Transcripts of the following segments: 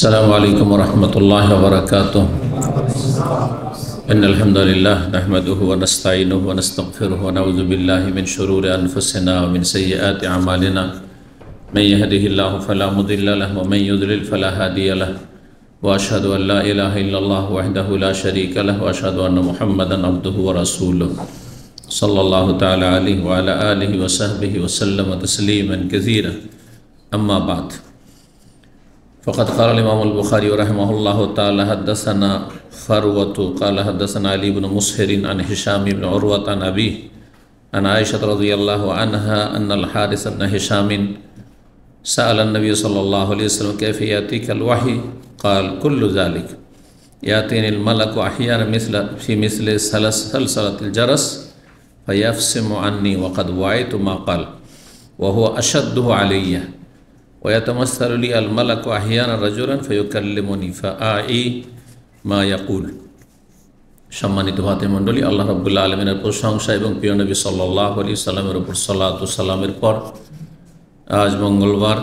السلام علیکم ورحمت اللہ وبرکاتہ ان الحمدللہ نحمده ونستعینه ونستغفره ونعوذ باللہ من شرور انفسنا ومن سیئیات عمالنا من یهده اللہ فلا مضل لہ ومن یدلل فلا حادی لہ واشہد ان لا الہ الا اللہ وحده لا شریک لہ واشہد ان محمد عبده ورسوله صلی اللہ تعالی علیہ وعلا آلہ وصحبہ وسلم تسلیما کذیرا اما بعد اما بعد فقد قال الإمام البخاري رحمه الله تعالى حدثنا فروة قال حدثنا علي بن مسهر عن هشام بن عروة عن أبيه عن عائشة رضي الله عنها أن الحارث بن هشام سأل النبي صلى الله عليه وسلم كيف يأتيك الوحي قال كل ذلك يأتيني الملك أحيانا مثل في مثل سلسلة الجرس فيفسم عني وقد وعيت ما قال وهو أشده عليّ ওয়াতমাসারুলি আল মালাক আহিয়ান রাজুরান ফয়ুকাল্লে মনিফা আ ই মা ইয়াকুল সম্মানিত ভাতে মণ্ডলী আল্লাহ রবুল্লা আলমিনের প্রশংসা এবং প্রিয় নবী সাল্লাহ আলী সাল্লামের উপর সালামের পর আজ মঙ্গলবার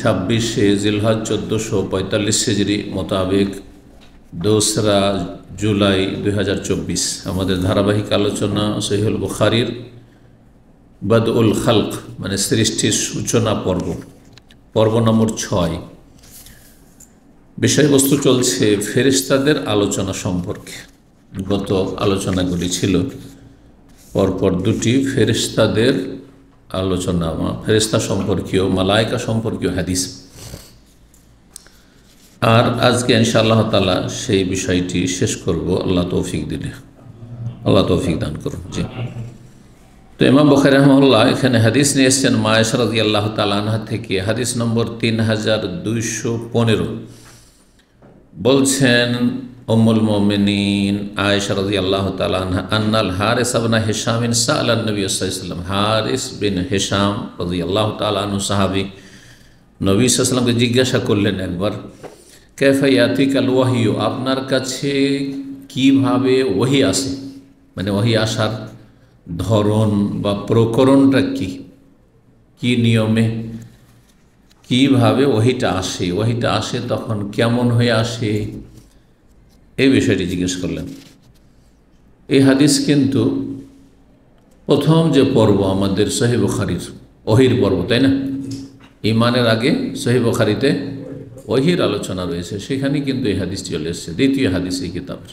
ছাব্বিশে জিলহাজ চোদ্দোশো পঁয়তাল্লিশ সেজরি মোতাবেক দোসরা জুলাই দুই আমাদের ধারাবাহিক আলোচনা সহিউল বুখারীর বদউল খালক মানে সৃষ্টির সূচনা পর্ব পর্ব নম্বর ছয় বিষয়বস্তু চলছে ফেরিস্তাদের আলোচনা সম্পর্কে গত আলোচনাগুলি ছিল পরপর দুটি ফেরিস্তাদের আলোচনা ফেরিস্তা সম্পর্কীয় মালায়কা সম্পর্কীয় হাদিস আর আজকে ইনশাআল্লাহ তালা সেই বিষয়টি শেষ করব আল্লাহ তৌফিক দিলে আল্লাহ তৌফিক দান করুন জি তো ইমাম বখারি রহমল্লা এখানে হাদিস নিয়ে এসছেন মায়েশরাজি আল্লাহ তালানহা থেকে হাদিস নম্বর তিন হাজার দুইশো পনেরো বলছেন অমুল মোমিনিন আয়েশরাজি আল্লাহ তালানহা আন্নাল হারেস আবনা হেসামিন সাহ নবী হারিস বিন হেসাম রাজি আল্লাহ তালু সাহাবি নবী সাল্লামকে জিজ্ঞাসা করলেন একবার ক্যাফাইয়াতিকাল ওয়াহিও আপনার কাছে কিভাবে ওহি আসে মানে ওহি আসার ধরন বা প্রকরণটা কি কি নিয়মে কিভাবে ওহিটা আসে ওহিটা আসে তখন কেমন হয়ে আসে এই বিষয়টি জিজ্ঞেস করলেন এই হাদিস কিন্তু প্রথম যে পর্ব আমাদের সহিব খারির অহির পর্ব তাই না ইমানের আগে সহিব খারিতে অহির আলোচনা রয়েছে সেখানে কিন্তু এই হাদিস চলে এসছে দ্বিতীয় হাদিস এই কিতাবের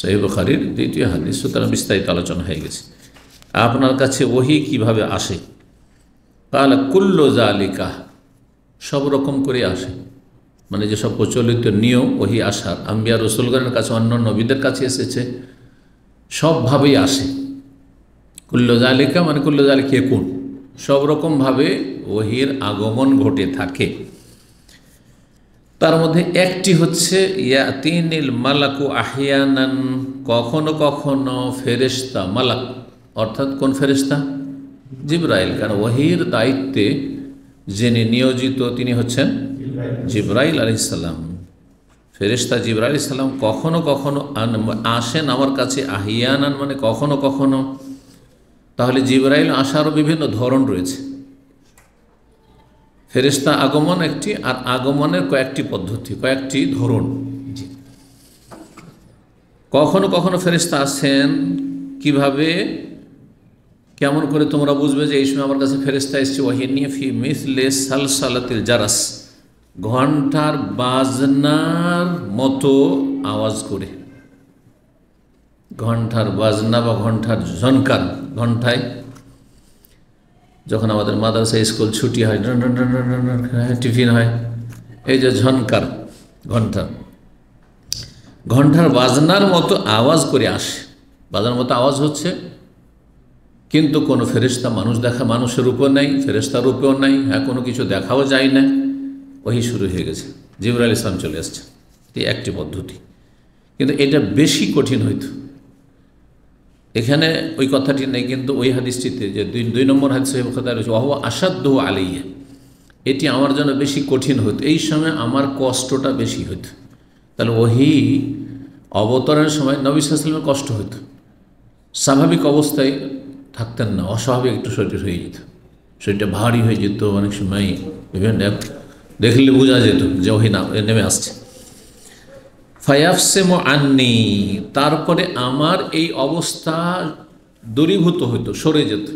সহি বুখারির দ্বিতীয় হাদিস সুতরাং বিস্তারিত আলোচনা হয়ে গেছে আপনার কাছে ওহি কিভাবে আসে তাহলে কুল্ল জালিকা সব রকম করে আসে মানে যেসব প্রচলিত নিয়ম ওহি আসার আম্বিয়া রসুলগণের কাছে অন্য নবীদের কাছে এসেছে সবভাবেই আসে কুল্ল জালিকা মানে কুল্ল জালিকে কোন সব রকমভাবে ওহির আগমন ঘটে থাকে তার মধ্যে একটি হচ্ছে ইয়া তিন মালাকু আহিয়ানান কখনো কখনো ফেরেস্তা মালাক অর্থাৎ কোন ফেরেস্তা জিব্রাইল কারণ ওহির দায়িত্বে যিনি নিয়োজিত তিনি হচ্ছেন জিব্রাইল আলি সাল্লাম ফেরেস্তা জিব্রাইল ইসলাম কখনো কখনো আসেন আমার কাছে আহিয়ানান মানে কখনো কখনো তাহলে জিব্রাইল আসারও বিভিন্ন ধরন রয়েছে ফেরিস্তা আগমন একটি আর আগমনের কয়েকটি পদ্ধতি কয়েকটি ধরন কখনো কখনো ফেরিস্তা আসেন কিভাবে কেমন করে তোমরা বুঝবে যে এই সময় আমার কাছে ফেরিস্তা এসছে ওয়াহিনিয়া ফি সাল সালসালাতিল জারাস ঘন্টার বাজনার মতো আওয়াজ করে ঘন্টার বাজনা বা ঘন্টার ঝনকার ঘন্টায় যখন আমাদের মাদ্রাসা স্কুল ছুটি হয় হ্যাঁ, টিফিন হয় এই যে ঝনকার ঘন্টা ঘন্টার বাজনার মতো আওয়াজ করে আসে বাজনার মতো আওয়াজ হচ্ছে কিন্তু কোনো ফেরিস্তা মানুষ দেখা মানুষের রূপেও নেই ফেরিস্তার রূপেও নেই হ্যাঁ কোনো কিছু দেখাও যায় না ওই শুরু হয়ে গেছে জিবর আল ইসলাম চলে এসছে এই একটি পদ্ধতি কিন্তু এটা বেশি কঠিন হইতো এখানে ওই কথাটি নেই কিন্তু ওই হাদিসটিতে যে দুই দুই নম্বর হাদিস কথা রয়েছে অহ আসাধ্য আলাইয়া এটি আমার জন্য বেশি কঠিন হতো এই সময় আমার কষ্টটা বেশি হতো তাহলে ওহি অবতরণের সময় নবী সাল্লামের কষ্ট হতো স্বাভাবিক অবস্থায় থাকতেন না অস্বাভাবিক একটু শরীর হয়ে যেত শরীরটা ভারী হয়ে যেত অনেক সময় বিভিন্ন দেখলে বোঝা যেত যে ওহি না নেমে আসছে ফায়াফসেম আননি তারপরে আমার এই অবস্থা দূরীভূত হইত সরে যেত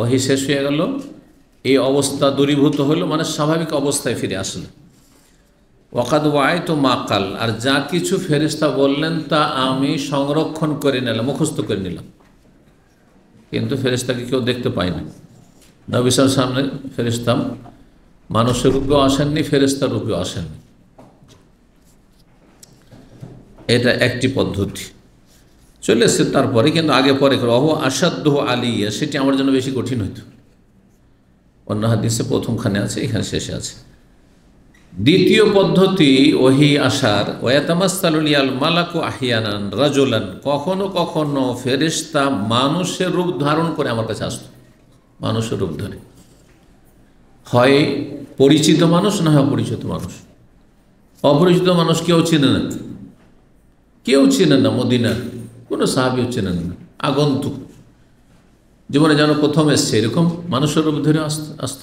ওহি শেষ হয়ে গেল এই অবস্থা দূরীভূত হলো মানে স্বাভাবিক অবস্থায় ফিরে আসলো ওকাদ ওয়াই তো মাকাল আর যা কিছু ফেরিস্তা বললেন তা আমি সংরক্ষণ করে নিলাম মুখস্থ করে নিলাম কিন্তু ফেরিস্তাকে কেউ দেখতে পায় না নবিসার সামনে ফেরিস্তাম মানুষের রূপেও আসেননি ফেরিস্তার রূপেও আসেননি এটা একটি পদ্ধতি চলে এসছে তারপরে কিন্তু আগে পরে অহ আসাধ্য আলিয়া সেটি আমার জন্য বেশি কঠিন হইত অন্য হাদিসে প্রথমখানে আছে এখানে শেষে আছে দ্বিতীয় পদ্ধতি ওহি আসার ওয়াতামাস্তালিয়াল মালাকু আহিয়ানান রাজোলান কখনো কখনো ফেরিস্তা মানুষের রূপ ধারণ করে আমার কাছে আসত মানুষের রূপ ধরে হয় পরিচিত মানুষ না হয় অপরিচিত মানুষ অপরিচিত মানুষ কেউ চিনে না কেউ চেনেন না মদিনার কোনো সাহাবিও চেনেন না আগন্তুক জীবনে যেন প্রথম এসছে এরকম মানুষের রূপ ধরে আসত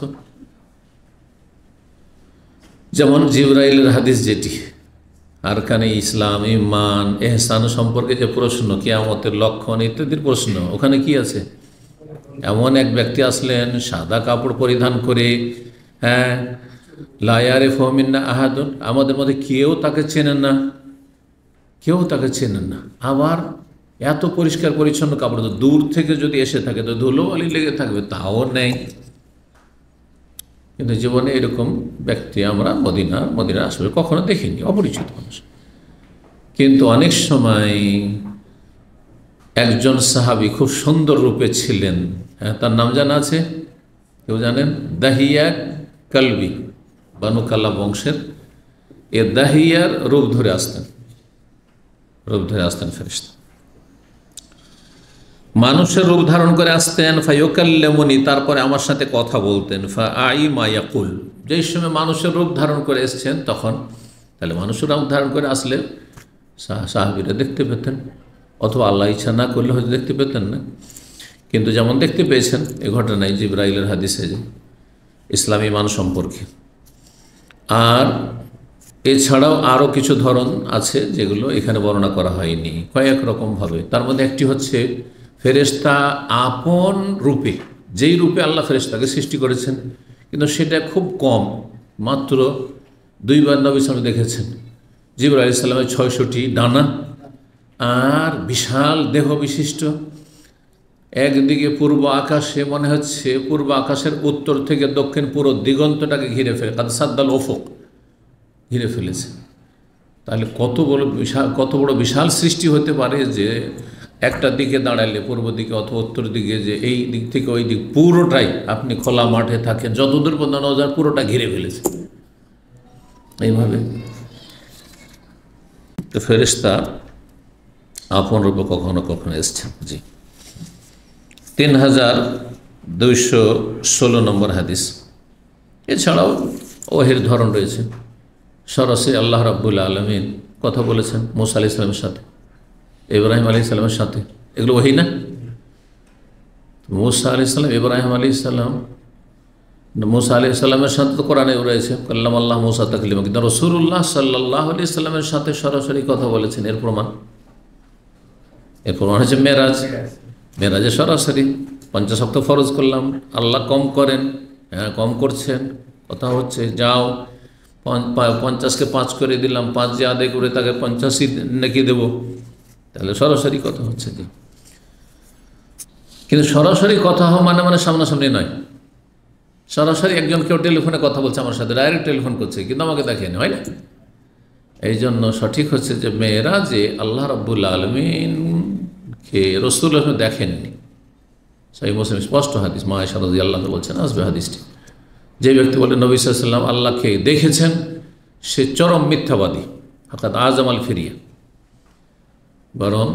যেমন জিবরাইলের হাদিস যেটি কানে ইসলাম ইমান এহসান সম্পর্কে যে প্রশ্ন কেয়ামতের লক্ষণ ইত্যাদির প্রশ্ন ওখানে কি আছে এমন এক ব্যক্তি আসলেন সাদা কাপড় পরিধান করে হ্যাঁ লায়ারে ফহমিন্না আহাদ আহাদুন আমাদের মধ্যে কেউ তাকে চেনেন না কেউ তাকে চেনেন না আবার এত পরিষ্কার পরিচ্ছন্ন কাপড় তো দূর থেকে যদি এসে থাকে তো ধুলোবালি লেগে থাকবে তাও নেই কিন্তু জীবনে এরকম ব্যক্তি আমরা মদিনা মদিনা আসলে কখনো দেখিনি অপরিচিত মানুষ কিন্তু অনেক সময় একজন সাহাবি খুব সুন্দর রূপে ছিলেন হ্যাঁ তার নাম জানা আছে কেউ জানেন দাহিয়া কালবি বানুকাল্লা বংশের এ দাহিয়ার রূপ ধরে আসতেন রূপ ধরে আসতেন ফেরিস্তা মানুষের রূপ ধারণ করে আসতেন ফাইকাল্লেমনি তারপরে আমার সাথে কথা বলতেন ফা আই মায়াকুল যেই সময় মানুষের রূপ ধারণ করে এসছেন তখন তাহলে মানুষের রূপ ধারণ করে আসলে সাহাবিরা দেখতে পেতেন অথবা আল্লাহ ইচ্ছা না করলে হয়তো দেখতে পেতেন না কিন্তু যেমন দেখতে পেয়েছেন এ ঘটনায় জিব্রাইলের হাদিসে যে ইসলামী মান সম্পর্কে আর এছাড়াও আরও কিছু ধরন আছে যেগুলো এখানে বর্ণনা করা হয়নি কয়েক রকমভাবে তার মধ্যে একটি হচ্ছে ফেরেস্তা আপন রূপে যেই রূপে আল্লাহ ফেরেস্তাকে সৃষ্টি করেছেন কিন্তু সেটা খুব কম মাত্র দুই নবী সামনে দেখেছেন জিবর আলি সাল্লামের ছয়শটি ডানা আর বিশাল দেহ বিশিষ্ট একদিকে পূর্ব আকাশে মনে হচ্ছে পূর্ব আকাশের উত্তর থেকে দক্ষিণ পুরো দিগন্তটাকে ঘিরে ফেলে কাদ সাদ্দাল ওফক ঘিরে ফেলেছে তাহলে কত বড় বিশাল কত বড় বিশাল সৃষ্টি হতে পারে যে একটা দিকে দাঁড়ালে পূর্ব দিকে অথবা উত্তর দিকে যে এই দিক থেকে ওই দিক পুরোটাই আপনি খোলা মাঠে থাকেন যতদূর পর্যন্ত নজর পুরোটা ঘিরে ফেলেছে এইভাবে তো ফেরিস্তা আপন রূপে কখনো কখনো এসছেন জি তিন হাজার দুইশো ষোলো নম্বর হাদিস এছাড়াও ওহের ধরন রয়েছে সরাসরি আল্লাহ রাব্বুল আলমিন কথা বলেছেন মোসা আলি ইসলামের সাথে ইব্রাহিম আলী ইসলামের সাথে এগুলো ওহি না মোসা আলি ইসলাম ইব্রাহিম আলী ইসলাম মোসা আলি ইসলামের সাথে তো কোরআনে রয়েছে কাল্লাম আল্লাহ মোসা তাকলিমা কিন্তু রসুল্লাহ সাল্লাহ আলি ইসলামের সাথে সরাসরি কথা বলেছেন এর প্রমাণ এর প্রমাণ হচ্ছে মেরাজ মেরাজে সরাসরি পঞ্চাশ ফরজ করলাম আল্লাহ কম করেন হ্যাঁ কম করছেন কথা হচ্ছে যাও পঞ্চাশকে পাঁচ করে দিলাম পাঁচ যে আদায় করে তাকে পঞ্চাশই নাকি দেব তাহলে সরাসরি কথা হচ্ছে যে কিন্তু সরাসরি কথা হওয়া মানে মানে সামনাসামনি নয় সরাসরি একজন কেউ টেলিফোনে কথা বলছে আমার সাথে ডাইরেক্ট টেলিফোন করছে কিন্তু আমাকে দেখেনি হয় না এই জন্য সঠিক হচ্ছে যে মেয়েরা যে আল্লাহ রব্বুল আলমিনকে রসুল দেখেননি সেই মুসলিম স্পষ্ট হাদিস মা এসারদি আল্লাহ বলছেন আসবে হাদিসটি যে ব্যক্তি বলে নবী সাল্লাম আল্লাহকে দেখেছেন সে চরম মিথ্যাবাদী অর্থাৎ আজম আল ফিরিয়া বরং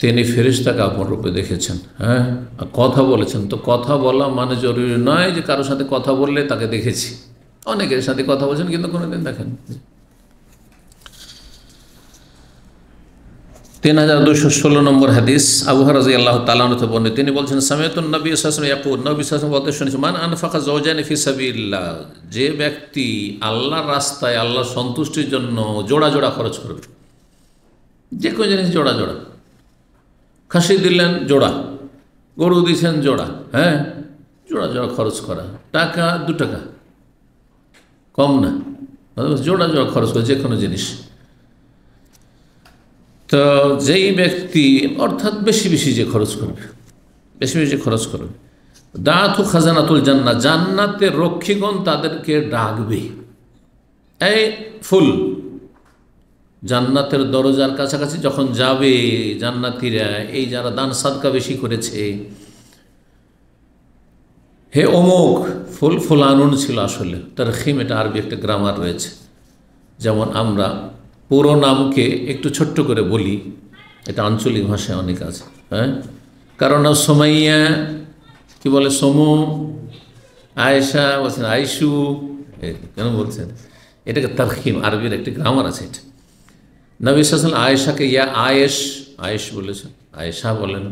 তিনি ফেরিস্তাকে আপন রূপে দেখেছেন হ্যাঁ কথা বলেছেন তো কথা বলা মানে জরুরি নয় যে কারোর সাথে কথা বললে তাকে দেখেছি অনেকের সাথে কথা বলছেন কিন্তু কোনোদিন দেখেন তিন হাজার দুশো ষোলো নম্বর হাদিস আবুহা রাজি আল্লাহ তালানতে বর্ণিত তিনি বলছেন সামেতুন নবী সাসম ইয়াকুর নবী সাসম বলতে শুনেছি মান আনফাকা জৌজানি যে ব্যক্তি আল্লাহর রাস্তায় আল্লাহর সন্তুষ্টির জন্য জোড়া জোড়া খরচ করবে যে কোনো জিনিস জোড়া জোড়া খাসি দিলেন জোড়া গরু দিছেন জোড়া হ্যাঁ জোড়া জোড়া খরচ করা টাকা দু টাকা কম না জোড়া জোড়া খরচ করে যে কোনো জিনিস তো যেই ব্যক্তি অর্থাৎ বেশি বেশি যে খরচ করবে বেশি বেশি খরচ করবে দাঁতু খাজানাতুল জান্না জান্নাতে রক্ষীগণ তাদেরকে ডাকবে এই ফুল জান্নাতের দরজার কাছাকাছি যখন যাবে জান্নাতিরা এই যারা দান সাদকা বেশি করেছে হে অমুক ফুল ফুলানুন ছিল আসলে তার খিম এটা আরবি একটা গ্রামার রয়েছে যেমন আমরা পুরো নামকে একটু ছোট্ট করে বলি এটা আঞ্চলিক ভাষায় অনেক আছে হ্যাঁ কারণ সোমাইয়া কি বলে সমু আয়েশা বলছেন আইসু কেন বলছেন এটাকে তারকিম আরবির একটি গ্রামার আছে এটা নবী আয়েশাকে ইয়া আয়েশ আয়েশ বলেছেন আয়েশা বলেন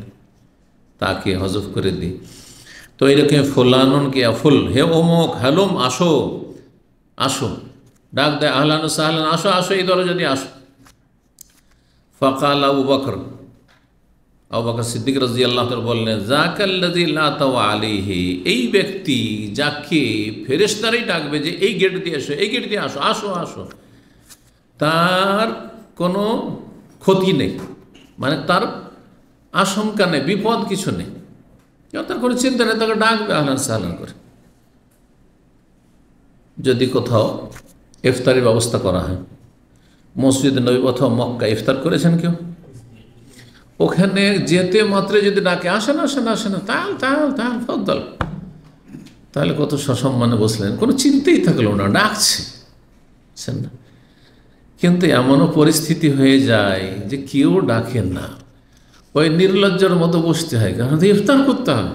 তাকে হজফ করে দিই তো এরকম ফুলানন কে ফুল হে অমুক হ্যালোম আসো আসো ডাক দেয় আহলান সাহলান আসো আসো এই দলে যদি আসো ফকাল আবু বকর আবু বকর সিদ্দিক রাজি আল্লাহ বললেন জাকাল্লাজি আলিহি এই ব্যক্তি যাকে ফেরেস্তারাই ডাকবে যে এই গেট দিয়ে এসো এই গেট দিয়ে আসো আসো আসো তার কোনো ক্ষতি নেই মানে তার আশঙ্কা নেই বিপদ কিছু নেই তার কোনো চিন্তা নেই তাকে ডাকবে আহলান সাহলান করে যদি কোথাও ইফতারের ব্যবস্থা করা হয় মসজিদ নবী অথবা মক্কা ইফতার করেছেন কেউ ওখানে যেতে মাত্রে যদি ডাকে আসেন আসেন আসেন তাল তাল তাল ফদ্দল তাহলে কত সসম্মানে বসলেন কোনো চিন্তেই থাকলো না ডাকছে না কিন্তু এমনও পরিস্থিতি হয়ে যায় যে কেউ ডাকে না ওই নির্লজ্জর মতো বসতে হয় কারণ ইফতার করতে হয়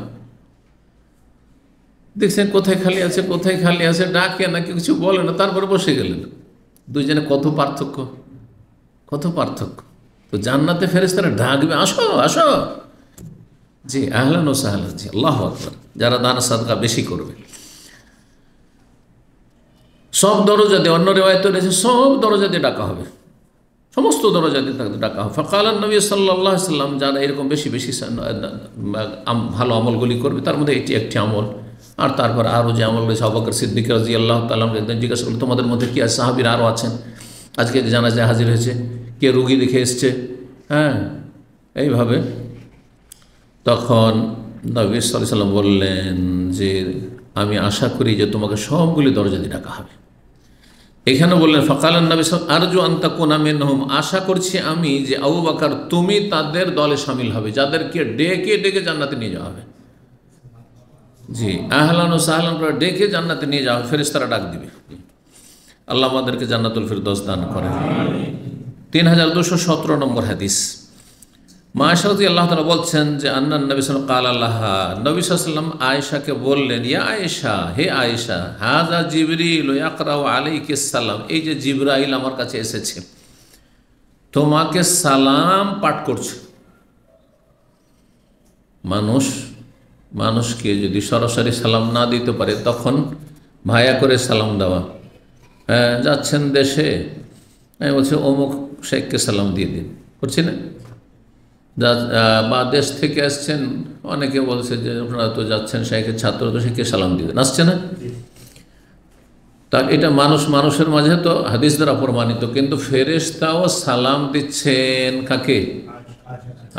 দেখছেন কোথায় খালি আছে কোথায় খালি আছে ডাকে না কিছু বলে না তারপরে বসে গেলেন দুইজনে কত পার্থক্য কত পার্থক্য তো জান্নাতে তারা ডাকবে আসো আসো জি আহলান ও সাহলান জি আল্লাহ আকবর যারা দান সাদগা বেশি করবে সব দরজাতে অন্য রেওয়ায়ত রয়েছে সব দরজাতে ডাকা হবে সমস্ত দরজাতে তাকে ডাকা হবে ফকাল নবী সাল্লাহ সাল্লাম যারা এরকম বেশি বেশি ভালো আমলগুলি করবে তার মধ্যে এটি একটি আমল আর তারপর আরও যে আমল রয়েছে অবাকর সিদ্দিক রাজি আল্লাহ তালাম জিজ্ঞাসা করলো তোমাদের মধ্যে কি আছে সাহাবির আরও আছেন আজকে জানা যায় হাজির হয়েছে কে রুগী দেখে এসছে হ্যাঁ এইভাবে তখন নবী সাল্লাম বললেন যে আমি আশা করি যে তোমাকে সবগুলি দরজা দিয়ে ডাকা হবে এখানে বললেন ফকালান নবী আরজু আন্তা কোনামেন হোম আশা করছি আমি যে আবু বাকার তুমি তাদের দলে সামিল হবে যাদেরকে ডেকে ডেকে জান্নাতে নিয়ে যাওয়া হবে জি আহলান ও সাহলান করে ডেকে জান্নাতে নিয়ে যাওয়া ফেরিস্তারা ডাক দিবে আল্লাহ আমাদেরকে জান্নাতুল ফিরদোস দান করে তিন হাজার দুশো সতেরো নম্বর হাদিস মায়াশারতি আল্লাহ তালা বলছেন যে আন্নান নবী সাল কাল আল্লাহ নবী সাল্লাম আয়েশাকে বললেন ইয়া আয়েশা হে আয়েশা হাজা জিবরিল আকরাউ আলাইকে সালাম এই যে জিবরাইল আমার কাছে এসেছে তোমাকে সালাম পাঠ করছে মানুষ মানুষকে যদি সরাসরি সালাম না দিতে পারে তখন ভায়া করে সালাম দেওয়া হ্যাঁ যাচ্ছেন দেশে বলছে অমুক শেখকে সালাম দিয়ে দিন করছি না যা বা দেশ থেকে আসছেন অনেকে বলছে যে আপনারা তো যাচ্ছেন শেখের ছাত্র তো শেখকে সালাম দিয়ে দেন আসছে না তার এটা মানুষ মানুষের মাঝে তো হাদিস দ্বারা প্রমাণিত কিন্তু ফেরেস্তাও সালাম দিচ্ছেন কাকে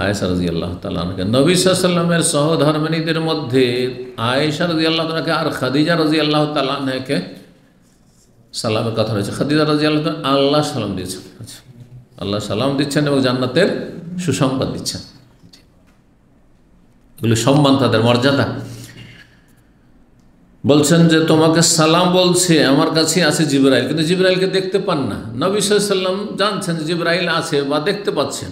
আয়েশা রাজি আল্লাহ তালাকে নবী সাল্লামের সহধর্মিনীদের মধ্যে আয়েশা রাজি আল্লাহ তালাকে আর খাদিজা রাজি আল্লাহ তালাকে সালামের কথা রয়েছে খাদিজা রাজি আল্লাহ আল্লাহ সালাম দিয়েছেন আচ্ছা। আল্লাহ সালাম দিচ্ছেন এবং জান্নাতের সুসংবাদ দিচ্ছেন এগুলি সম্মান তাদের মর্যাদা বলছেন যে তোমাকে সালাম বলছে আমার কাছে আছে জিব্রাইল কিন্তু জিব্রাইলকে দেখতে পান না নবী সাল্লাম জানছেন জিব্রাইল আছে বা দেখতে পাচ্ছেন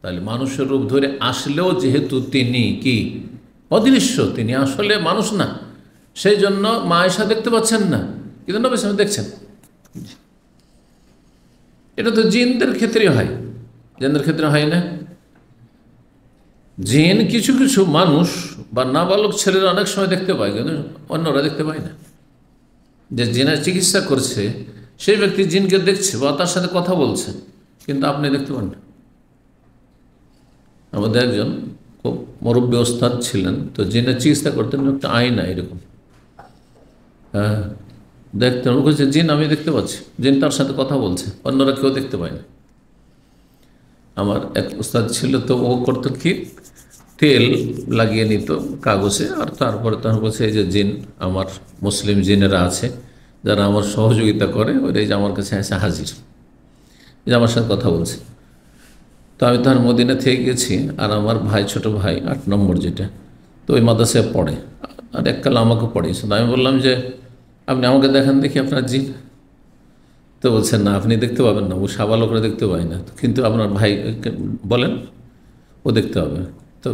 তাহলে মানুষের রূপ ধরে আসলেও যেহেতু তিনি কি অদৃশ্য তিনি আসলে মানুষ না সেই জন্য মা এসা দেখতে পাচ্ছেন না কিন্তু নবী সাহেব দেখছেন এটা তো জিনদের ক্ষেত্রে হয় জিনদের ক্ষেত্রে হয় না জিন কিছু কিছু মানুষ বা নাবালক ছেলেরা অনেক সময় দেখতে পায় কিন্তু অন্যরা দেখতে পায় না যে জিনের চিকিৎসা করছে সেই ব্যক্তি জিনকে দেখছে বা তার সাথে কথা বলছে কিন্তু আপনি দেখতে পান না আমাদের একজন খুব মরব্বী ওস্তাদ ছিলেন তো যিনি চিকিৎসা করতেন একটা আয়না এরকম হ্যাঁ দেখতেন বলছে জিন আমি দেখতে পাচ্ছি জিন তার সাথে কথা বলছে অন্যরা কেউ দেখতে পায় না আমার এক উস্তাদ ছিল তো ও করত কি তেল লাগিয়ে নিত কাগজে আর তারপরে তার বলছে এই যে জিন আমার মুসলিম জিনেরা আছে যারা আমার সহযোগিতা করে এই যে আমার কাছে এসে হাজির যে আমার সাথে কথা বলছে তো আমি তার মদিনা থেকে গেছি আর আমার ভাই ছোট ভাই আট নম্বর যেটা তো ওই মাদাসে পড়ে আর এককাল আমাকে শুধু আমি বললাম যে আপনি আমাকে দেখান দেখি আপনার জিন তো বলছেন না আপনি দেখতে পাবেন না ও করে দেখতে পায় না কিন্তু আপনার ভাই বলেন ও দেখতে পাবে তো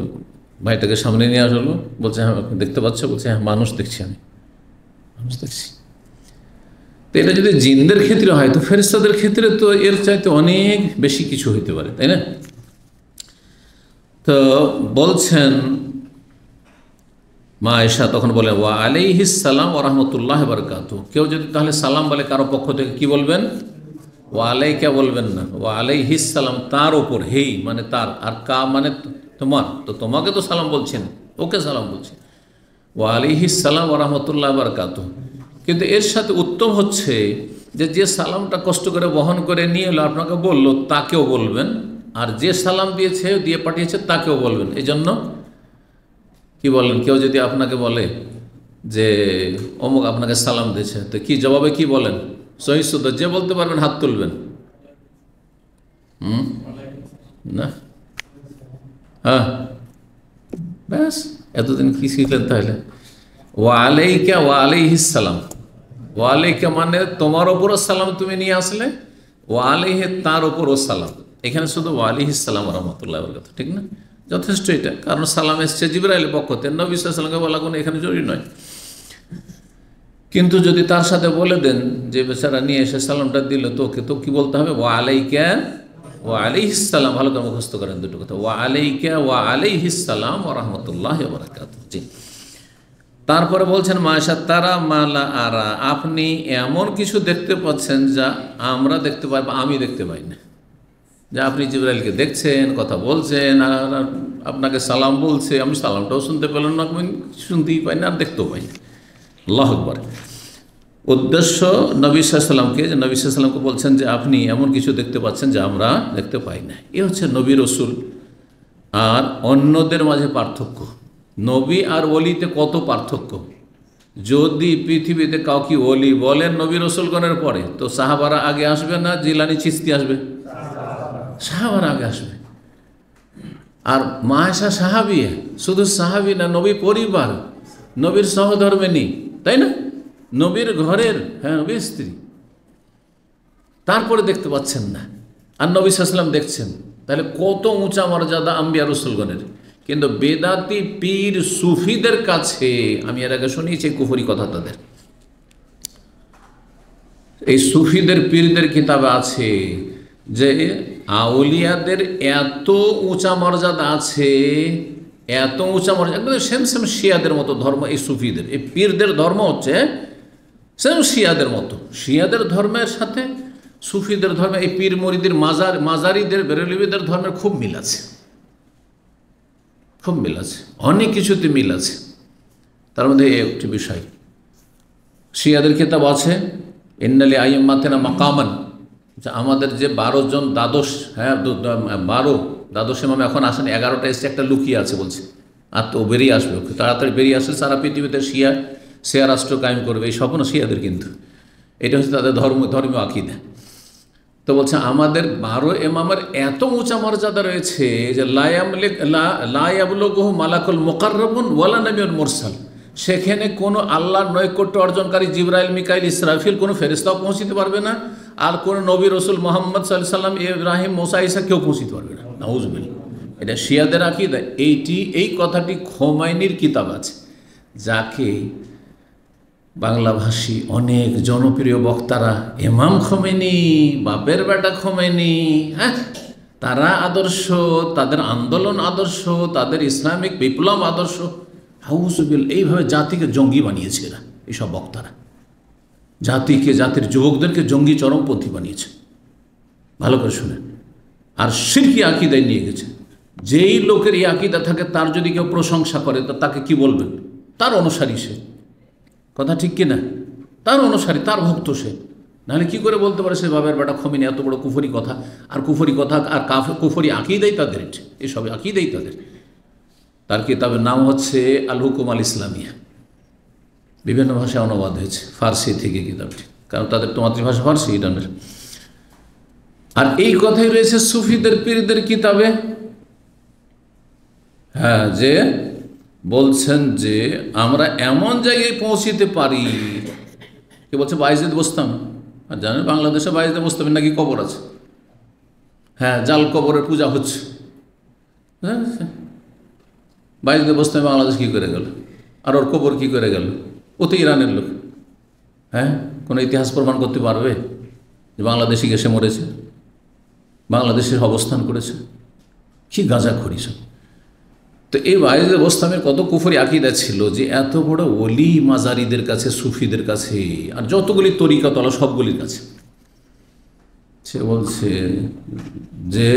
ভাইটাকে সামনে নিয়ে আসলো বলছে হ্যাঁ আপনি দেখতে পাচ্ছ বলছে হ্যাঁ মানুষ দেখছি আমি মানুষ দেখছি তো এটা যদি জিনদের ক্ষেত্রে হয় তো ফেরিস্তাদের ক্ষেত্রে তো এর চাইতে অনেক বেশি কিছু হইতে পারে তাই না তো বলছেন মা এসা তখন বলে ওয়া আলাইহিস সালাম ও রহমতুল্লাহ বরকাত কেউ যদি তাহলে সালাম বলে কারো পক্ষ থেকে কি বলবেন ও আলাইকা বলবেন না ও আলাইহিস সালাম তার ওপর হেই মানে তার আর কা মানে তোমার তো তোমাকে তো সালাম বলছেন ওকে সালাম বলছেন ও আলিহিস সালাম ও রহমতুল্লাহ বরকাত কিন্তু এর সাথে উত্তম হচ্ছে যে যে সালামটা কষ্ট করে বহন করে নিয়ে এলো আপনাকে বলল তাকেও বলবেন আর যে সালাম দিয়েছে দিয়ে পাঠিয়েছে তাকেও বলবেন এই জন্য কী বলেন কেউ যদি আপনাকে বলে যে অমুক আপনাকে সালাম দিয়েছে তো কি জবাবে কি বলেন সহিষ্ণুত যে বলতে পারবেন হাত তুলবেন হুম না হ্যাঁ ব্যাস এতদিন কি শিখলেন তাহলে ওয়ালাইকা ওয়ালাইহিস সালাম ও আলিকে মানে তোমার ওপরও সালাম তুমি নিয়ে আসলে ও আলিহে তার ওপরও সালাম এখানে শুধু ও আলিহ সালাম রহমতুল্লাহ কথা ঠিক না যথেষ্ট এটা কারণ সালাম এসছে জিবরাইলের পক্ষতে নবী সালামকে বলা কোনো এখানে জরুরি নয় কিন্তু যদি তার সাথে বলে দেন যে বেচারা নিয়ে এসে সালামটা দিল তোকে তো কি বলতে হবে ও আলাইকা ওয়া আলাইহিসালাম ভালো করে মুখস্থ করেন দুটো কথা ওয়া আলাইকা ওয়া সালাম ও রহমতুল্লাহ বরাকাত জি তারপরে বলছেন মায়াশা তারা মালা আরা আপনি এমন কিছু দেখতে পাচ্ছেন যা আমরা দেখতে পাই বা আমি দেখতে পাই না যা আপনি জিব্রাইলকে দেখছেন কথা বলছেন আর আপনাকে সালাম বলছে আমি সালামটাও শুনতে পেলাম না আমি শুনতেই পাই না আর দেখতেও পাই আল্লাহ আকবর উদ্দেশ্য নবী সাল্লামকে যে নবী সাল্লামকে বলছেন যে আপনি এমন কিছু দেখতে পাচ্ছেন যা আমরা দেখতে পাই না এ হচ্ছে নবী রসুল আর অন্যদের মাঝে পার্থক্য নবী আর অলিতে কত পার্থক্য যদি পৃথিবীতে কাউকে অলি বলেন নবী রসুলগণের পরে তো সাহাবারা আগে আসবে না জিলানি চিস্তি আসবে সাহাবারা আগে আসবে আর মাহেশা সাহাবি শুধু সাহাবি না নবী পরিবার নবীর নেই তাই না নবীর ঘরের হ্যাঁ নবীর স্ত্রী তারপরে দেখতে পাচ্ছেন না আর নবী সাল্লাম দেখছেন তাহলে কত উঁচা মর্যাদা আম্বিয়া রসুলগণের কিন্তু বেদাতি পীর সুফিদের কাছে আমি এর আগে শুনিয়েছি কুফুরি কথা তাদের এই সুফিদের পীরদের কিতাব আছে যে আউলিয়াদের এত উঁচা মর্যাদা আছে এত উঁচা মর্যাদা একদম সেম সেম শিয়াদের মতো ধর্ম এই সুফিদের এই পীরদের ধর্ম হচ্ছে সেম শিয়াদের মতো শিয়াদের ধর্মের সাথে সুফিদের ধর্মে এই পীর মরিদের মাজার মাজারিদের বেরেলিবিদের ধর্মের খুব মিল আছে খুব মিল আছে অনেক কিছুতে মিল আছে তার মধ্যে একটি বিষয় শিয়াদের খেতাব আছে ইন্নালি আইম্মাতেনা মাকামান যে আমাদের যে বারো জন দ্বাদশ হ্যাঁ বারো দ্বাদশ ইমাম এখন আসেন এগারোটা এসে একটা লুকিয়ে আছে বলছে আর তো বেরিয়ে আসবে তাড়াতাড়ি বেরিয়ে আসলে সারা পৃথিবীতে শিয়া শিয়া রাষ্ট্র কায়েম করবে এই স্বপ্ন শিয়াদের কিন্তু এটা হচ্ছে তাদের ধর্ম ধর্মীয় আকিদা তো বলছে আমাদের বারো এমামের এত উঁচা মর্যাদা রয়েছে যে মালাকুল মোকাররবন ওয়ালা মোরসাল সেখানে কোনো আল্লাহ নৈকট্য অর্জনকারী জিব্রাইল মিকাইল ইসরাফিল কোনো ফেরিস্তাও পৌঁছিতে পারবে না আর কোনো নবী রসুল মোহাম্মদ সাল্লাহ সাল্লাম ইব্রাহিম মোসাইসা কেউ পৌঁছিতে পারবে না নাউজবিল এটা শিয়াদের আকিদা এইটি এই কথাটি খোমাইনির কিতাব আছে যাকে বাংলাভাষী অনেক জনপ্রিয় বক্তারা এমাম খোমেনি বাপের বেটা খোমেনি হ্যাঁ তারা আদর্শ তাদের আন্দোলন আদর্শ তাদের ইসলামিক বিপ্লব আদর্শ হাউসবিল এইভাবে জাতিকে জঙ্গি বানিয়েছে এরা এইসব বক্তারা জাতিকে জাতির যুবকদেরকে জঙ্গি চরমপন্থী বানিয়েছে ভালো করে শুনেন আর সিরকি আকিদায় নিয়ে গেছে যেই লোকের এই আকিদা থাকে তার যদি কেউ প্রশংসা করে তাকে কি বলবেন তার অনুসারী সে কথা ঠিক কিনা তার অনুসারী তার ভক্ত সে নাহলে কি করে বলতে পারে সে বাবার বেটা খমিনি এত বড় কুফরি কথা আর কুফরি কথা আর কাফ কুফরি আঁকিয়ে দেয় তাদের এসব আঁকিয়ে দেয় তাদের তার কিতাবের নাম হচ্ছে আল হুকুম আল ইসলামিয়া বিভিন্ন ভাষায় অনুবাদ হয়েছে ফার্সি থেকে কিতাবটি কারণ তাদের তো মাতৃভাষা ফার্সি ইরানের আর এই কথাই রয়েছে সুফিদের পীরদের কিতাবে হ্যাঁ যে বলছেন যে আমরা এমন জায়গায় পৌঁছিতে পারি কে বলছে বাইজেদ বসতাম আর জানেন বাংলাদেশে বাইজেদে বসতাম নাকি কবর আছে হ্যাঁ জাল কবরের পূজা হচ্ছে হ্যাঁ, হ্যাঁ। বসতাম বাংলাদেশ কী করে গেল আর ওর কবর কী করে গেল ও তো ইরানের লোক হ্যাঁ কোনো ইতিহাস প্রমাণ করতে পারবে যে বাংলাদেশি গেসে মরেছে বাংলাদেশের অবস্থান করেছে কি গাঁজা সব তো এই বায়েজ বোস্তামের কত কুফরি আকিদা ছিল যে এত বড় ওলি মাজারিদের কাছে সুফিদের কাছে আর যতগুলি তরিকাতলা সবগুলির কাছে সে বলছে যে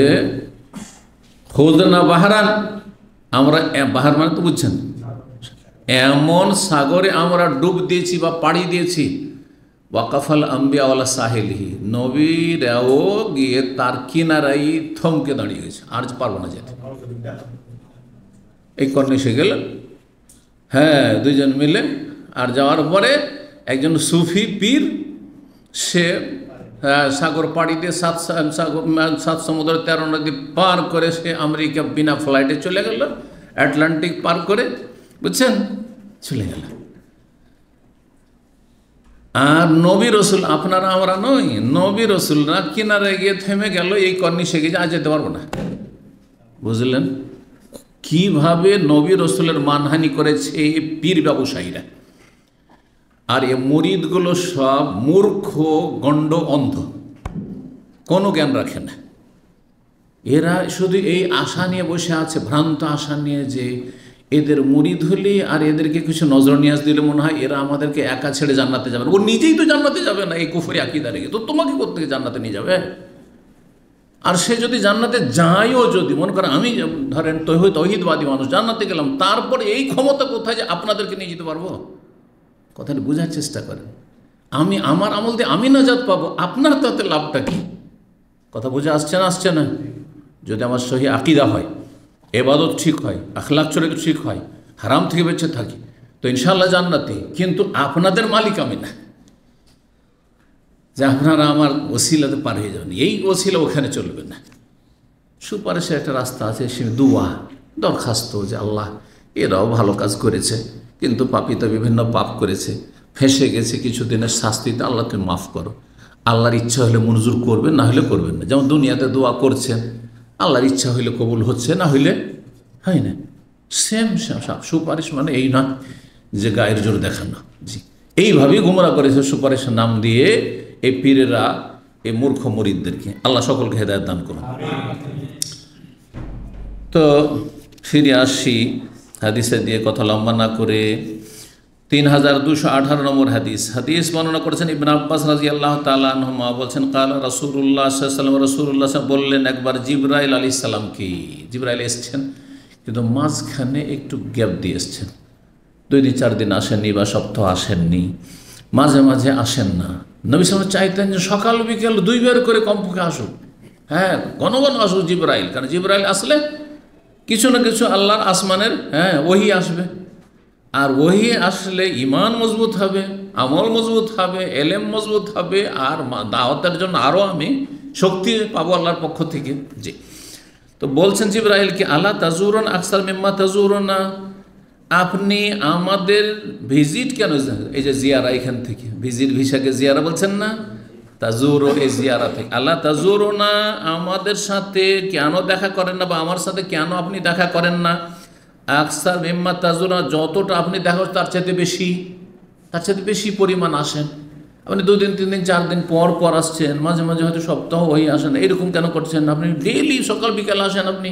খোদ না বাহারান আমরা বাহার মানে তো বুঝছেন এমন সাগরে আমরা ডুব দিয়েছি বা পাড়ি দিয়েছি ওয়াকাফাল আম্বিয়াওয়ালা সাহেলহি নবীরাও গিয়ে তার কিনারাই থমকে দাঁড়িয়ে গেছে আর পারবো না যেতে এই কন্যাসে গেল হ্যাঁ দুজন মিলে আর যাওয়ার পরে একজন সুফি পীর সে সাগর পাড়িতে সাত সাগর সাত সমুদ্র তেরো নদী পার করে সে আমেরিকা বিনা ফ্লাইটে চলে গেল অ্যাটলান্টিক পার করে বুঝছেন চলে গেল আর নবী রসুল আপনারা আমরা নই নবী রসুলরা কিনারে গিয়ে থেমে গেল এই সে গিয়ে আজ যেতে পারবো না বুঝলেন কিভাবে নবী রসুলের মানহানি করেছে এই পীর ব্যবসায়ীরা আর এ মরিদগুলো সব মূর্খ গণ্ড অন্ধ কোনো জ্ঞান রাখে না এরা শুধু এই আশা নিয়ে বসে আছে ভ্রান্ত আশা নিয়ে যে এদের মরিদ হলে আর এদেরকে কিছু নজর নিয়াজ দিলে মনে হয় এরা আমাদেরকে একা ছেড়ে জান্নাতে যাবে না ও নিজেই তো জান্নাতে যাবে না এই কুফরি আকিদা দাঁড়িয়ে তো তোমাকে কোথেকে জান্নাতে নিয়ে যাবে আর সে যদি জান্নাতে যাইও যদি মনে করেন আমি ধরেন তহিদ তহিদবাদী মানুষ জান্নাতে গেলাম তারপর এই ক্ষমতা কোথায় যে আপনাদেরকে নিয়ে যেতে পারবো কথাটা বোঝার চেষ্টা করেন আমি আমার আমল দিয়ে আমি নাজাদ পাবো আপনার তাতে লাভটা কি কথা বুঝে আসছে না আসছে না যদি আমার সহি আকিদা হয় এবাদত ঠিক হয় আখলাখ চরিত ঠিক হয় হারাম থেকে বেঁচে থাকি তো ইনশাল্লাহ জান্নাতে কিন্তু আপনাদের মালিক আমি না যে আপনারা আমার ওসিলাতে পার হয়ে যাবেন এই ওসিলা ওখানে চলবে না সুপারিশের একটা রাস্তা আছে সে দুয়া দরখাস্ত যে আল্লাহ এরাও ভালো কাজ করেছে কিন্তু তো বিভিন্ন পাপ করেছে ফেঁসে গেছে কিছুদিনের শাস্তিতে আল্লাহ তুমি মাফ করো আল্লাহর ইচ্ছা হলে মঞ্জুর করবেন না হলে করবেন না যেমন দুনিয়াতে দোয়া করছেন আল্লাহর ইচ্ছা হইলে কবুল হচ্ছে না হইলে হয় না সেম সুপারিশ মানে এই নয় যে গায়ের জোর দেখানো জি এইভাবেই গুমরা করেছে সুপারিশের নাম দিয়ে এই পীরেরা এই মূর্খ মরিদদেরকে আল্লাহ সকলকে হেদায়ত দান করুন তো ফিরে আসি হাদিসে দিয়ে কথা লম্বা না করে তিন হাজার দুশো আঠারো নম্বর হাদিস হাদিস বর্ণনা করেছেন ইবন আব্বাস রাজি আল্লাহ তালহমা বলছেন কাল রসুল্লাহ সাল্লাম রসুল্লাহ বললেন একবার জিব্রাইল আলি কি জিব্রাইল এসছেন কিন্তু মাঝখানে একটু গ্যাপ দিয়ে এসছেন দুই দিন চার দিন আসেননি বা সপ্তাহ আসেননি মাঝে মাঝে আসেন না সাল চাইতেন যে সকাল বিকেল দুইবার করে কমপক্ষে আসুক হ্যাঁ ঘন ঘন আসুক জিব্রাইল কারণ জিব্রাইল আসলে কিছু না কিছু আল্লাহর আসমানের হ্যাঁ ওহি আসবে আর ওহি আসলে ইমান মজবুত হবে আমল মজবুত হবে এলেম মজবুত হবে আর দাওয়াতের জন্য আরও আমি শক্তি পাবো আল্লাহর পক্ষ থেকে জি তো বলছেন কি আল্লাহ তাজুরন আকসার মেম্মা তাজুরনা আপনি আমাদের ভিজিট কেন এই যে জিয়ারা এখান থেকে ভিজিট ভিসাকে জিয়ারা বলছেন না তাজুরো এই জিয়ারা থেকে আল্লাহ তাজুরো না আমাদের সাথে কেন দেখা করেন না বা আমার সাথে কেন আপনি দেখা করেন না আকসার মেম্মা তাজোরা যতটা আপনি দেখা তার চাইতে বেশি তার চাইতে বেশি পরিমাণ আসেন আপনি দুদিন তিন দিন চার দিন পর পর আসছেন মাঝে মাঝে হয়তো সপ্তাহ হয়ে আসেন এরকম কেন করছেন আপনি ডেইলি সকাল বিকাল আসেন আপনি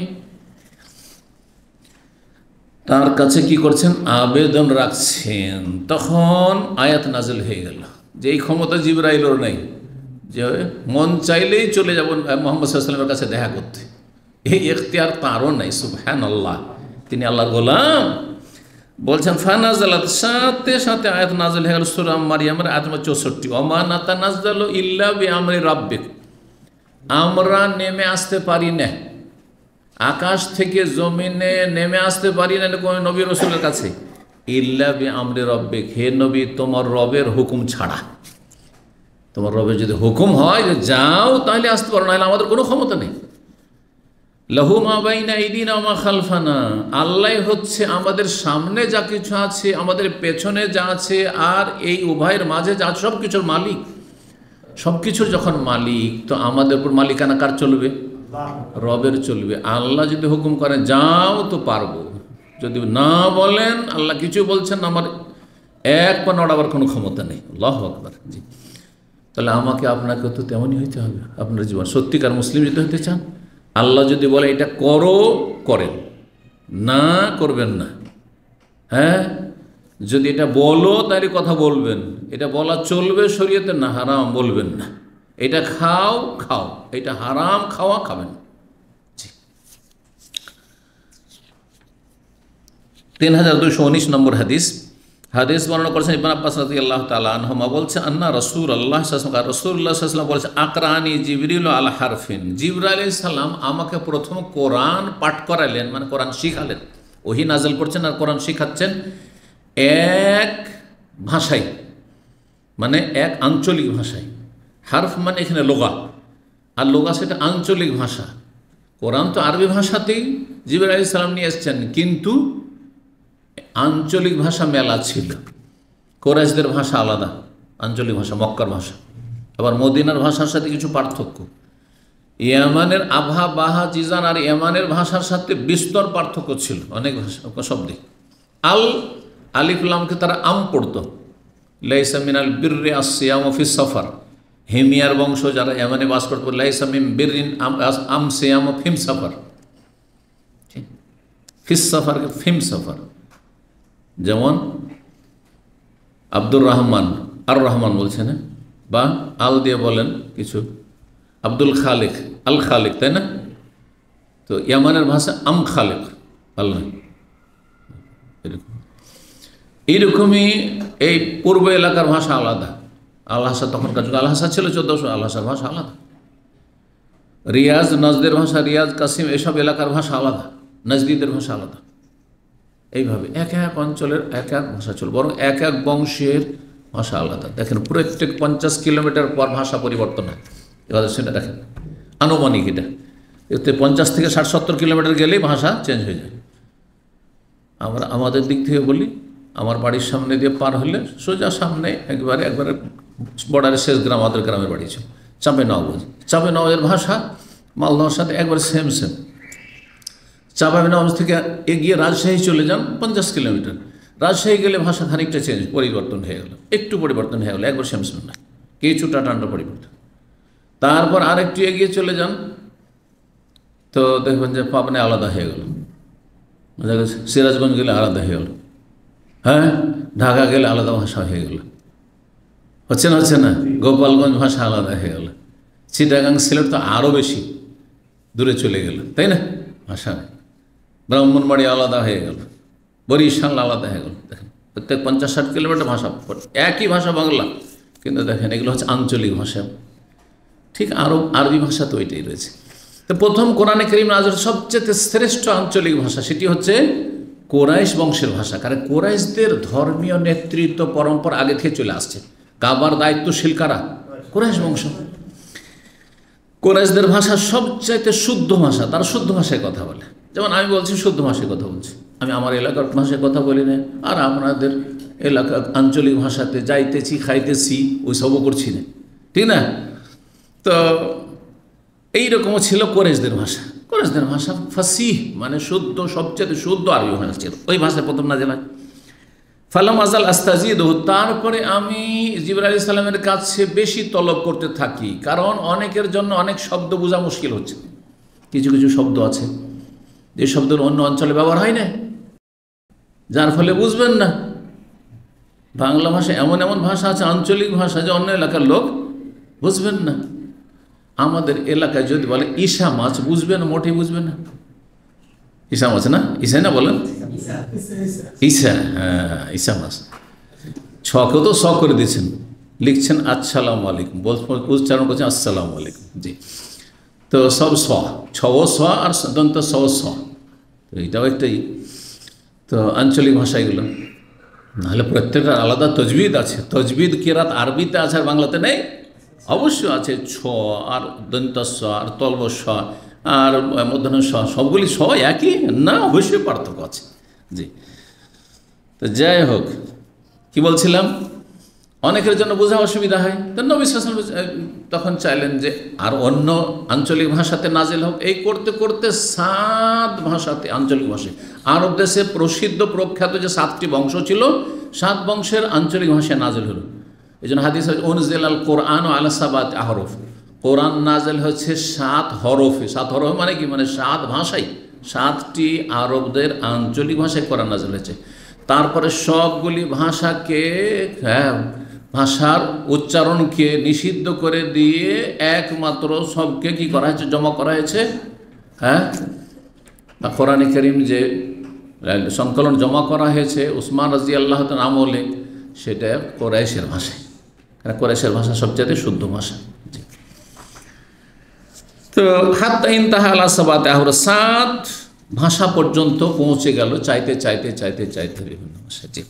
তার কাছে কি করছেন আবেদন রাখছেন তখন আয়াত নাজেল হয়ে গেল যে এই ক্ষমতা জিব্রাইলর নেই যে মন চাইলেই চলে যাব মোহাম্মদ সাল্লামের কাছে দেখা করতে এই এখতিয়ার তাঁরও নাই হ্যান আল্লাহ তিনি আল্লাহ গোলাম বলছেন ফানাজালাত সাথে সাথে আয়াত নাজল হয়ে গেল সুরাম আমার আত্মা চৌষট্টি অমান আতা নাজদাল ইল্লা বি আমরি আমরা নেমে আসতে পারি না আকাশ থেকে জমিনে নেমে আসতে পারি না কোনো নবী রসুলের কাছে ইল্লা বি আমরে রব্বে হে নবী তোমার রবের হুকুম ছাড়া তোমার রবের যদি হুকুম হয় যে যাও তাহলে আসতে পারো নাহলে আমাদের কোনো ক্ষমতা নেই লহু মা বাইনা ইদিন আমা খালফানা আল্লাহ হচ্ছে আমাদের সামনে যা কিছু আছে আমাদের পেছনে যা আছে আর এই উভয়ের মাঝে যা সব কিছুর মালিক সব কিছুর যখন মালিক তো আমাদের উপর মালিকানা কার চলবে রবের চলবে আল্লাহ যদি হুকুম করেন যাও তো পারবো যদি না বলেন আল্লাহ কিছু বলছেন আমার এক পা নড়াবার কোনো ক্ষমতা নেই লহ আকবার জি তাহলে আমাকে আপনাকে তো তেমনই হইতে হবে আপনার জীবন সত্যিকার মুসলিম যদি হতে চান আল্লাহ যদি বলে এটা করো করেন না করবেন না হ্যাঁ যদি এটা বলো তাহলে কথা বলবেন এটা বলা চলবে শরীয়তে না হারাম বলবেন না এটা খাও খাও এটা হারাম খাওয়া খাবেন তিন হাজার দুশো উনিশ নম্বর হাদিস হাদিস বর্ণনা করেছেন ইবান আব্বাস রাজি আল্লাহ তালহমা বলছে আন্না রসুল আল্লাহ রসুল্লাহ সাল্লাম বলছে আকরানি জিবরিল আল হারফিন জিবর আলি সাল্লাম আমাকে প্রথম কোরআন পাঠ করালেন মানে কোরআন শিখালেন ওহি নাজল করছেন আর কোরআন শিখাচ্ছেন এক ভাষায় মানে এক আঞ্চলিক ভাষায় হারফ মানে এখানে লোগা আর লোগা সেটা আঞ্চলিক ভাষা কোরআন তো আরবি ভাষাতেই জিবির আলী সালাম নিয়ে এসছেন কিন্তু আঞ্চলিক ভাষা মেলা ছিল কোরাইশদের ভাষা আলাদা আঞ্চলিক ভাষা মক্কার ভাষা আবার মদিনার ভাষার সাথে কিছু পার্থক্য ইয়ামানের আভা বাহা জিজান আর ইয়ামানের ভাষার সাথে বিস্তর পার্থক্য ছিল অনেক ভাষা শব্দে আল আলিফুলামকে তারা আম পড়ত লেসামিন আল বীর আসিয়াম অফিস সফার হেমিয়ার বংশ যারা এমানে বাস করত লাইসামিম বিরিন আম আম ফিম সাফার ফিস সাফারকে ফিম সাফার যেমন আব্দুর রহমান আর রহমান বলছে না হ্যাঁ? বা আল দিয়ে বলেন কিছু আব্দুল খালেক আল খালেক তাই না তো ইয়ামানের ভাষা আম খালেক আল্লাহ এরকম এইরকমই এই পূর্ব এলাকার ভাষা আলাদা আল্লাহাসা তখন যুগে আল্লাহাসা ছিল চোদ্দশো আল্লাহাসার ভাষা আলাদা রিয়াজ নজদের ভাষা রিয়াজ কাসিম এসব এলাকার ভাষা আলাদা নজদিদের ভাষা আলাদা এইভাবে এক এক অঞ্চলের এক এক ভাষা ছিল বরং এক এক বংশের ভাষা আলাদা দেখেন প্রত্যেক পঞ্চাশ কিলোমিটার পর ভাষা পরিবর্তন হয় এবার সেটা দেখেন আনুমানিক এটা এতে পঞ্চাশ থেকে ষাট সত্তর কিলোমিটার গেলেই ভাষা চেঞ্জ হয়ে যায় আমরা আমাদের দিক থেকে বলি আমার বাড়ির সামনে দিয়ে পার হলে সোজা সামনে একবারে একবারে বর্ডারের শেষ গ্রাম আমাদের গ্রামের বাড়ি ছিল চাপে নগজ চাপে নগজের ভাষা মালদহর সাথে একবার সেম সেম চাপাবে নগজ থেকে এগিয়ে রাজশাহী চলে যান পঞ্চাশ কিলোমিটার রাজশাহী গেলে ভাষা খানিকটা চেঞ্জ পরিবর্তন হয়ে গেল একটু পরিবর্তন হয়ে গেলো একবার সেম সেম না কিছুটা টান্ডা পরিবর্তন তারপর আরেকটু এগিয়ে চলে যান তো দেখবেন যে পাবনে আলাদা হয়ে গেল সিরাজগঞ্জ গেলে আলাদা হয়ে গেল হ্যাঁ ঢাকা গেলে আলাদা ভাষা হয়ে গেলো হচ্ছে না হচ্ছে না গোপালগঞ্জ ভাষা আলাদা হয়ে গেল চিটাগাং সিলেট তো আরও বেশি দূরে চলে গেল তাই না ভাষা ব্রাহ্মণবাড়ি আলাদা হয়ে গেল বরিশাল আলাদা হয়ে গেল দেখেন প্রত্যেক পঞ্চাশ ষাট কিলোমিটার ভাষা একই ভাষা বাংলা কিন্তু দেখেন এগুলো হচ্ছে আঞ্চলিক ভাষা ঠিক আরব আরবি ভাষা তো এটাই রয়েছে তো প্রথম কোরআনে করিম নাজর সবচেয়ে শ্রেষ্ঠ আঞ্চলিক ভাষা সেটি হচ্ছে কোরাইশ বংশের ভাষা কারণ কোরাইশদের ধর্মীয় নেতৃত্ব পরম্পরা আগে থেকে চলে আসছে কাবার দায়িত্বশীল কারা কোরআশ বংশ কোরআশদের ভাষা সবচাইতে শুদ্ধ ভাষা তারা শুদ্ধ ভাষায় কথা বলে যেমন আমি বলছি শুদ্ধ ভাষায় কথা বলছি আমি আমার এলাকার ভাষায় কথা বলি না আর আপনাদের এলাকা আঞ্চলিক ভাষাতে যাইতেছি খাইতেছি ওইসবও করছি না ঠিক না তো এইরকমও ছিল কোরেশদের ভাষা কোরেশদের ভাষা ফাসি মানে শুদ্ধ সবচেয়ে শুদ্ধ আরবি ভাষা ছিল ওই ভাষায় প্রথম না জানায় ফালাম আজাল আস্তাজিদ তারপরে আমি জিবর আলি সাল্লামের কাছে বেশি তলব করতে থাকি কারণ অনেকের জন্য অনেক শব্দ বোঝা মুশকিল হচ্ছে কিছু কিছু শব্দ আছে যে শব্দ অন্য অঞ্চলে ব্যবহার হয় না যার ফলে বুঝবেন না বাংলা ভাষা এমন এমন ভাষা আছে আঞ্চলিক ভাষা যে অন্য এলাকার লোক বুঝবেন না আমাদের এলাকায় যদি বলে ঈশা মাছ বুঝবেন মোটেই বুঝবেন না ইসাম আছে না ইসাই না বলেন ইসা হ্যাঁ ইসাম আছে ছকেও তো স করে দিয়েছেন লিখছেন আসসালাম আলাইকুম উচ্চারণ করছেন আসসালাম আলাইকুম জি তো সব স ছ স আর দন্ত স স তো এটাও একটাই তো আঞ্চলিক ভাষা এগুলো নাহলে প্রত্যেকটা আলাদা তজবিদ আছে তজবিদ কেরাত আরবিতে আছে আর বাংলাতে নেই অবশ্য আছে ছ আর দন্ত স আর তলব স আর মধ্যাহ্ন স সবগুলি স একই না অবশ্যই পার্থক্য আছে জি তো যাই হোক কি বলছিলাম অনেকের জন্য বোঝা অসুবিধা হয় তো নবিশ্বাস তখন চাইলেন যে আর অন্য আঞ্চলিক ভাষাতে নাজেল হোক এই করতে করতে সাত ভাষাতে আঞ্চলিক ভাষায় আরব দেশে প্রসিদ্ধ প্রখ্যাত যে সাতটি বংশ ছিল সাত বংশের আঞ্চলিক ভাষায় নাজেল হলো এই জন্য হাদিস অনুজেল কোরআন ও আলাসাবাদ আহরফ কোরআন নাজেল হচ্ছে সাত হরফে সাত হরফ মানে কি মানে সাত ভাষাই সাতটি আরবদের আঞ্চলিক ভাষায় কোরআন নাজেল হয়েছে তারপরে সবগুলি ভাষাকে হ্যাঁ ভাষার উচ্চারণকে নিষিদ্ধ করে দিয়ে একমাত্র সবকে কি করা হয়েছে জমা করা হয়েছে হ্যাঁ কোরআনে করিম যে হ্যাঁ, সংকলন জমা করা হয়েছে উসমান রাজি আল্লাহ আমলে সেটা কোরাইশের ভাষায় কোরাইশের ভাষা সবচেয়ে শুদ্ধ ভাষা তো হাত ইনতাহা আলা সাবাতে আহর সাত ভাষা পর্যন্ত পৌঁছে গেল চাইতে চাইতে চাইতে চাইতে বিভিন্ন ভাষা জি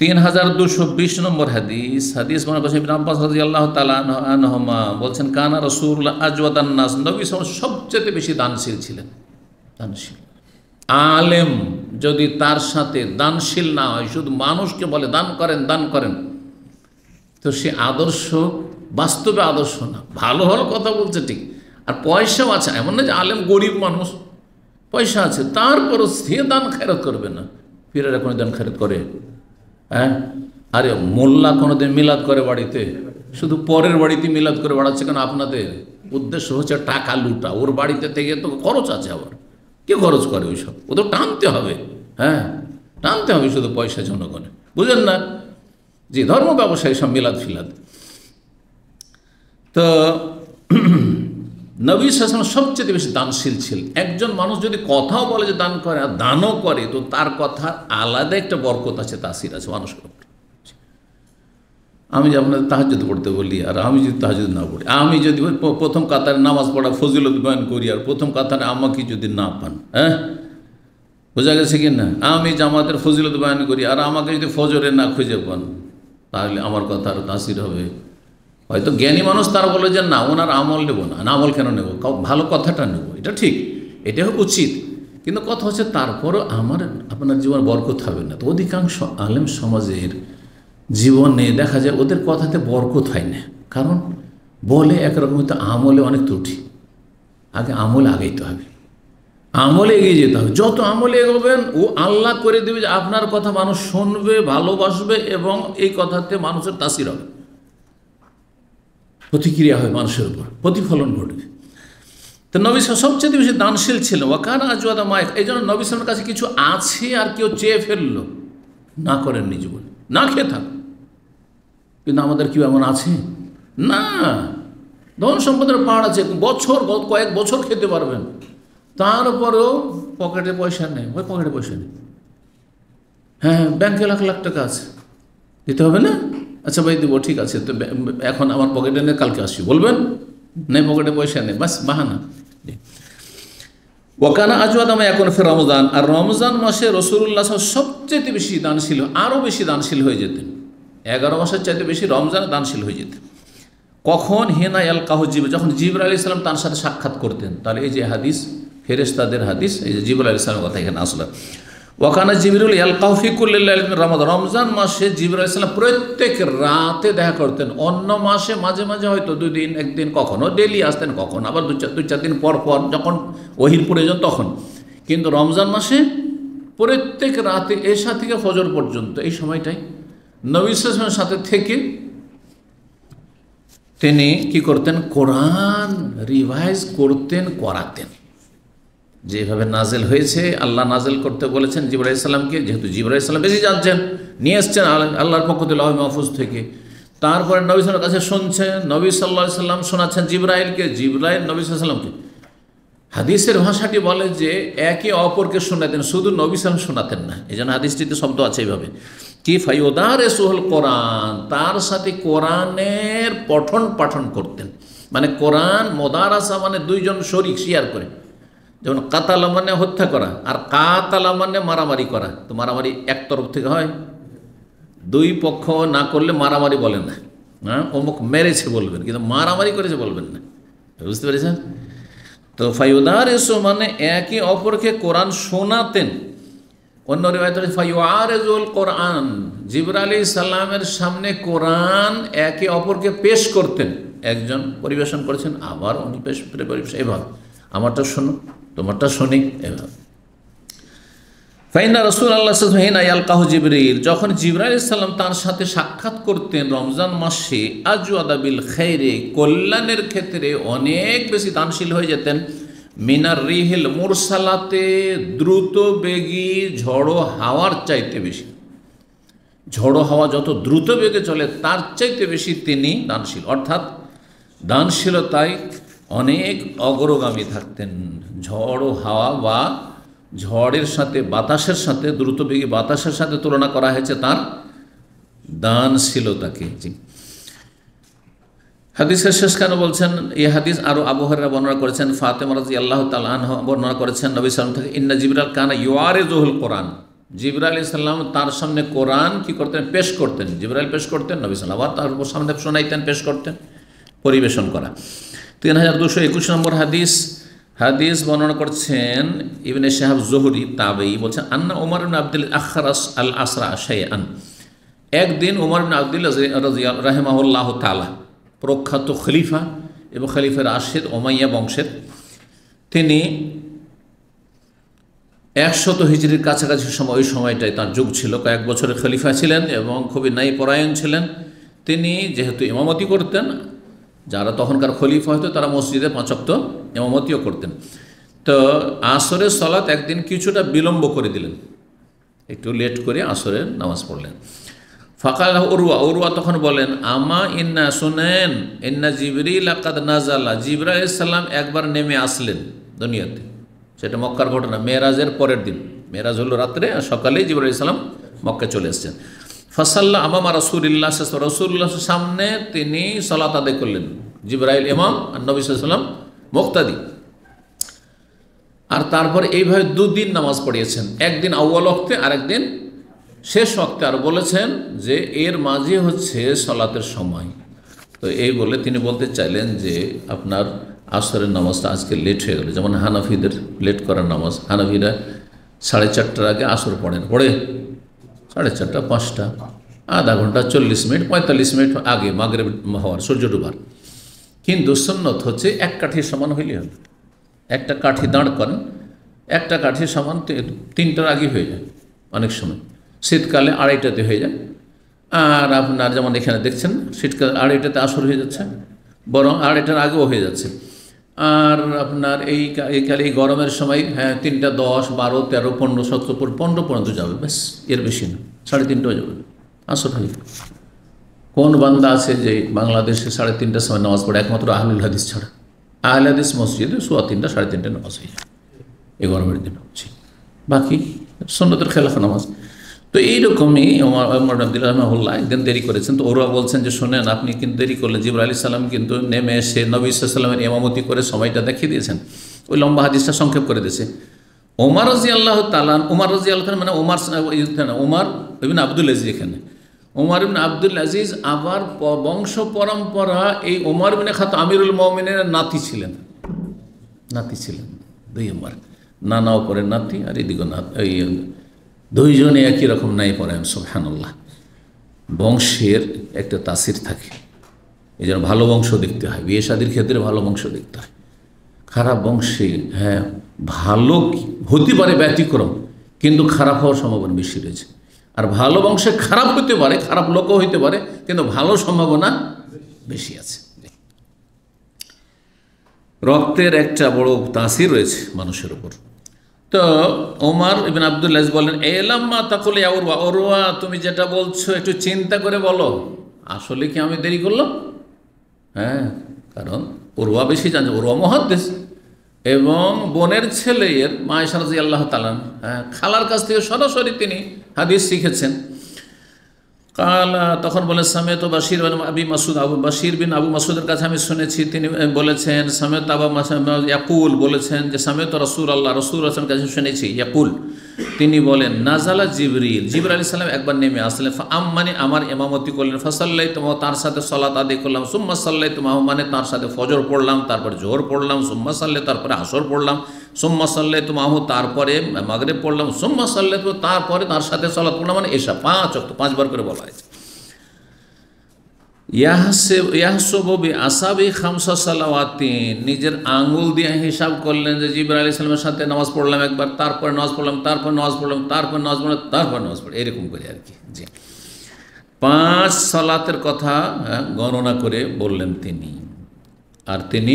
তিন হাজার দুশো বিশ নম্বর হাদিস হাদিস মনে করছে আব্বাস রাজি আল্লাহ তালাহমা বলছেন কানা রসুল আজওয়াদান নাস নবী সবচেয়ে বেশি দানশীল ছিলেন দানশীল আলেম যদি তার সাথে দানশীল না হয় শুধু মানুষকে বলে দান করেন দান করেন তো সে আদর্শ বাস্তবে আদর্শ না ভালো হল কথা বলছে ঠিক আর পয়সাও আছে এমন না যে আলেম গরিব মানুষ পয়সা আছে তারপরও সে দান খেরত করবে না পীরেরা কোনো দান খেরত করে হ্যাঁ আরে মোল্লা কোনোদিন মিলাদ করে বাড়িতে শুধু পরের বাড়িতে মিলাদ করে বাড়াচ্ছে কেন আপনাদের উদ্দেশ্য হচ্ছে টাকা লুটা ওর বাড়িতে থেকে তো খরচ আছে আবার কে খরচ করে ওইসব ও তো টানতে হবে হ্যাঁ টানতে হবে শুধু পয়সা জনগণে বুঝলেন না যে ধর্ম ব্যবসায়ী সব মিলাদ ফিলাদ তো নবী শাসন সবচেয়ে বেশি দানশীল ছিল একজন মানুষ যদি কথাও বলে যে দান করে আর দানও করে তো তার কথার আলাদা একটা বরকত আছে তাসির আছে মানুষের আমি যে আপনাদের তাহাজুদ পড়তে বলি আর আমি যদি তাহাজুদ না পড়ি আমি যদি প্রথম কাতারে নামাজ পড়া ফজিলত বয়ান করি আর প্রথম কাতারে আমাকে যদি না পান হ্যাঁ বোঝা গেছে কি না আমি জামাতের ফজিলত বয়ান করি আর আমাকে যদি ফজরে না খুঁজে পান তাহলে আমার কথা আরও তাসির হবে হয়তো জ্ঞানী মানুষ তারা বলে যে না ওনার আমল নেবো না আমল কেন নেবো ভালো কথাটা নেবো এটা ঠিক এটা উচিত কিন্তু কথা হচ্ছে তারপরও আমার আপনার জীবন বরকত হবে না তো অধিকাংশ আলেম সমাজের জীবনে দেখা যায় ওদের কথাতে বরকত হয় না কারণ বলে একরকম তো আমলে অনেক ত্রুটি আগে আমল আগাইতে হবে আমলে এগিয়ে যেতে হবে যত আমলে এগোবেন ও আল্লাহ করে দেবে যে আপনার কথা মানুষ শুনবে ভালোবাসবে এবং এই কথাতে মানুষের তাসির হবে প্রতিক্রিয়া হয় মানুষের উপর প্রতিফলন ঘটবে তো নবী সবচেয়ে বেশি দানশীল ছিল ওয়াকান আজওয়াদা মায়ের এই জন্য নবী কাছে কিছু আছে আর কেউ চেয়ে ফেললো না করেন নি জীবন না খেয়ে থাক কিন্তু আমাদের কেউ এমন আছে না ধন সম্পদের পাহাড় আছে বছর কয়েক বছর খেতে পারবেন তারপরেও পকেটে পয়সা নেই ওই পকেটে পয়সা নেই হ্যাঁ ব্যাংকে লাখ লাখ টাকা আছে দিতে হবে না আচ্ছা ভাই দেবো ঠিক আছে তো এখন আমার পকেটে নেই কালকে আসি বলবেন নেই পকেটে পয়সা নেই বাস বাহানা ওয়াকানা আজওয়াদ আমি এখন ফের রমজান আর রমজান মাসে রসুল্লাহ সবচেয়ে বেশি দানশীল আরও বেশি দানশীল হয়ে যেতেন এগারো মাসের চাইতে বেশি রমজান দানশীল হয়ে যেতেন কখন হেনা আল কাহজিব যখন জিবর আলি ইসলাম তার সাথে সাক্ষাৎ করতেন তাহলে এই যে হাদিস ফেরেস্তাদের হাদিস এই যে জিবর আলি ইসলামের কথা এখানে আসলাম ওখানে জিবরুল ইয়াল কাউফিকুল্লাহ রমাদ রমজান মাসে জিবরুল ইসলাম প্রত্যেক রাতে দেখা করতেন অন্য মাসে মাঝে মাঝে হয়তো দুদিন একদিন কখনো ডেলি আসতেন কখন আবার দু চার দু চার দিন পর পর যখন ওহির প্রয়োজন তখন কিন্তু রমজান মাসে প্রত্যেক রাতে এসা থেকে ফজর পর্যন্ত এই সময়টাই নবীশ্বাসের সাথে থেকে তিনি কি করতেন কোরআন রিভাইজ করতেন করাতেন যেভাবে নাজেল হয়েছে আল্লাহ নাজেল করতে বলেছেন জিবরা ইসলামকে যেহেতু জিবরা ইসলাম বেশি যাচ্ছেন নিয়ে এসছেন আল্লাহর পক্ষ থেকে মাহফুজ থেকে তারপরে নবী সাল্লামের কাছে শুনছেন নবী সাল্লাহ সাল্লাম শোনাচ্ছেন জিব্রাইলকে জিব্রাইল নবী সাল্লামকে হাদিসের ভাষাটি বলে যে একে অপরকে শোনাতেন শুধু নবী সাল্লাম শোনাতেন না এই জন্য হাদিসটিতে শব্দ আছে এইভাবে কি ফাইদার সোহল কোরআন তার সাথে কোরআনের পঠন পাঠন করতেন মানে কোরআন মোদারাসা মানে দুইজন শরিক শেয়ার করে যেমন কাতালা মানে হত্যা করা আর কাতালা মানে মারামারি করা তো মারামারি এক তরফ থেকে হয় দুই পক্ষ না করলে মারামারি বলে না হ্যাঁ অমুক মেরেছে বলবেন কিন্তু মারামারি করেছে বলবেন না বুঝতে পেরেছেন তো ফাইউদার এসো মানে একে অপরকে কোরআন শোনাতেন অন্য রেবায়তরে ফাইওয়ার এজুল কোরআন জিবর আলী ইসাল্লামের সামনে কোরআন একে অপরকে পেশ করতেন একজন পরিবেশন করেছেন আবার অনুপেশ এভাবে আমারটা শোনো তোমারটা শুনি এভাবে ফাইনা রসুল আল্লাহ হেনা আলকাহ জিবরিল যখন জিবরাইল ইসলাম তার সাথে সাক্ষাৎ করতেন রমজান মাসে আজু আদাবিল খৈরে কল্যাণের ক্ষেত্রে অনেক বেশি দানশীল হয়ে যেতেন মিনার রিহিল মুরসালাতে দ্রুত বেগি ঝড়ো হাওয়ার চাইতে বেশি ঝড়ো হাওয়া যত দ্রুত বেগে চলে তার চাইতে বেশি তিনি দানশীল অর্থাৎ দানশীলতায় অনেক অগ্রগামী থাকতেন ঝড় ও হাওয়া বা ঝড়ের সাথে বাতাসের সাথে দ্রুতবেগী বাতাসের সাথে তুলনা করা হয়েছে তার দানশীলতাকে তাকে হাদিসের শেষ কেন বলছেন এই হাদিস আরও আবহাওয়ারা বর্ণনা করেছেন ফাতেমা রাজি আল্লাহ তালান বর্ণনা করেছেন নবী সালাম থেকে ইন্না জিবরাল কানা ইউআরে জহুল কোরআন জিবরা আলি সাল্লাম তার সামনে কোরআন কি করতেন পেশ করতেন জিবরাল পেশ করতেন নবী সাল্লাম তার সামনে শোনাইতেন পেশ করতেন পরিবেশন করা তিন হাজার দুশো একুশ নম্বর হাদিস হাদিস বর্ণনা করছেন ইবনে শাহাব জোহরি তাবেই বলছেন আন্না ওমর আব্দুল আখরাস আল আসরা শায়ান একদিন ওমর আব্দুল রাহেমাউল্লাহ তালা প্রখ্যাত খলিফা এবং খলিফা আশেদ ওমাইয়া বংশের তিনি একশত হিজড়ির কাছাকাছি সময় ওই সময়টায় তার যুগ ছিল কয়েক বছরের খলিফা ছিলেন এবং খুবই ন্যায়পরায়ণ ছিলেন তিনি যেহেতু ইমামতি করতেন যারা তখনকার খলিফা হতো তারা মসজিদে পাঁচক্ত এমামতিও করতেন তো আসরের সলাত একদিন কিছুটা বিলম্ব করে দিলেন একটু লেট করে আসরের নামাজ পড়লেন ফাঁকা উরুয়া উরুয়া তখন বলেন আমা ইন্না শোনেন ইন্না জিবরি আকাদ নাজাল্লা জিবরা ইসলাম একবার নেমে আসলেন দুনিয়াতে সেটা মক্কার ঘটনা মেয়েরাজের পরের দিন মেয়েরাজ হলো রাত্রে আর সকালেই জিবরা ইসলাম মক্কা চলে এসছেন ফসাল্লা আমামা রসুল্লাহ রসুল্লাহ সামনে তিনি সলাত আদায় করলেন জিব্রাইল ইমাম আর নবী সাল্লাম মোক্তাদি আর তারপর এইভাবে দুদিন নামাজ পড়িয়েছেন একদিন আউ্বাল অক্তে আর একদিন শেষ অক্তে আর বলেছেন যে এর মাঝে হচ্ছে সলাতের সময় তো এই বলে তিনি বলতে চাইলেন যে আপনার আসরের নামাজটা আজকে লেট হয়ে গেল যেমন হানাফিদের লেট করার নামাজ হানাফিরা সাড়ে চারটার আগে আসর পড়েন পড়ে সাড়ে চারটা পাঁচটা আধা ঘন্টা চল্লিশ মিনিট পঁয়তাল্লিশ মিনিট আগে মাগরে হওয়ার সূর্য ডুবার কিন্তু সন্নত হচ্ছে এক কাঠি সমান হইলে হবে একটা কাঠি দাঁড় করেন একটা কাঠি সমান তিনটার আগে হয়ে যায় অনেক সময় শীতকালে আড়াইটাতে হয়ে যায় আর আপনার যেমন এখানে দেখছেন শীতকাল আড়াইটাতে আসর হয়ে যাচ্ছে বরং আড়াইটার আগেও হয়ে যাচ্ছে আর আপনার এই কালে এই গরমের সময় হ্যাঁ তিনটা দশ বারো তেরো পনেরো সতেরো পনেরো পর্যন্ত যাবে ব্যাস এর বেশি না সাড়ে তিনটাও যাবে আসর হাদিস কোন বান্দা আছে যে বাংলাদেশে সাড়ে তিনটার সময় নামাজ পড়ে একমাত্র আহলুল হাদিস ছাড়া আহল হাদিস মসজিদে সোয়া তিনটা সাড়ে তিনটা নামাজ হয়ে যায় এই গরমের দিন হচ্ছে বাকি সন্ন্যতের খেলাফা নামাজ তো এইরকমই আব্দুল্লাহমুল্লাহ একদিন দেরি করেছেন তো ওরা বলছেন যে শোনেন আপনি কিন্তু দেরি করলেন জিবর আলি সাল্লাম কিন্তু নেমে এসে নবী সাল্লামের এমামতি করে সময়টা দেখিয়ে দিয়েছেন ওই লম্বা হাদিসটা সংক্ষেপ করে দিয়েছে ওমার রাজি আল্লাহ তালান ওমার রাজি আল্লাহ মানে ওমার ওমার ইবিন আবদুল আজিজ এখানে ওমার ইবিন আবদুল আজিজ আবার বংশ পরম্পরা এই ওমার বিনে খাত আমিরুল মমিনের নাতি ছিলেন নাতি ছিলেন দুই ওমার নানা ওপরের নাতি আর এদিকে নাতি দুইজনে একই রকম নাই পড়েন সোহানুল্লাহ বংশের একটা তাসির থাকে এই জন্য ভালো বংশ দেখতে হয় বিয়ে শাদির ক্ষেত্রে ভালো বংশ দেখতে হয় খারাপ বংশে হ্যাঁ ভালো হতে পারে ব্যতিক্রম কিন্তু খারাপ হওয়ার সম্ভাবনা বেশি রয়েছে আর ভালো বংশে খারাপ হতে পারে খারাপ লোকও হইতে পারে কিন্তু ভালো সম্ভাবনা বেশি আছে রক্তের একটা বড় তাসির রয়েছে মানুষের উপর তো ওমার ইবিন আবদুল্লাহ বলেন এলাম্মা তাকলে অরুয়া অরুয়া তুমি যেটা বলছো একটু চিন্তা করে বলো আসলে কি আমি দেরি করলাম হ্যাঁ কারণ অরুয়া বেশি জানছে ওরবা মহাদেশ এবং বোনের ছেলের সারাজি আল্লাহ তালান হ্যাঁ খালার কাছ থেকে সরাসরি তিনি হাদিস শিখেছেন কালা তখন বলে সামেত বাসির আবি মাসুদ আবু বাসির বিন আবু মাসুদের কাছে আমি শুনেছি তিনি বলেছেন সামেত আবা ইয়াকুল বলেছেন যে সামেত রসুল আল্লাহ রসুল রসুল কাছে শুনেছি ইয়াকুল তিনি বলেন নাজালা জিবরিল জিবর আলি সাল্লাম একবার নেমে আসলেন আম মানে আমার এমামতি করলেন ফসাল্লাই তোমা তার সাথে সলাত আদি করলাম সুম্মা সাল্লাই তোমা মানে তার সাথে ফজর পড়লাম তারপর জোর পড়লাম সুম্মা সাল্লাই তারপরে আসর পড়লাম সোম্মা সাল্লে তো মাহমুদ তারপরে মাগরে পড়লাম সোম্মা সাল্লে তো তারপরে তার সাথে সলাৎ পড়লাম মানে এসা পাঁচ অক্ত পাঁচবার করে বলা হয়েছে ইয়াহসবি আসাবি খামসা সালাওয়াতিন নিজের আঙ্গুল দিয়ে হিসাব করলেন যে জিবর আলী সালামের সাথে নামাজ পড়লাম একবার তারপরে নামাজ পড়লাম তারপর নামাজ পড়লাম তারপর নামাজ পড়লাম তারপর নামাজ পড়লাম এরকম করে আর কি জি পাঁচ সালাতের কথা হ্যাঁ, গণনা করে বললেন তিনি আর তিনি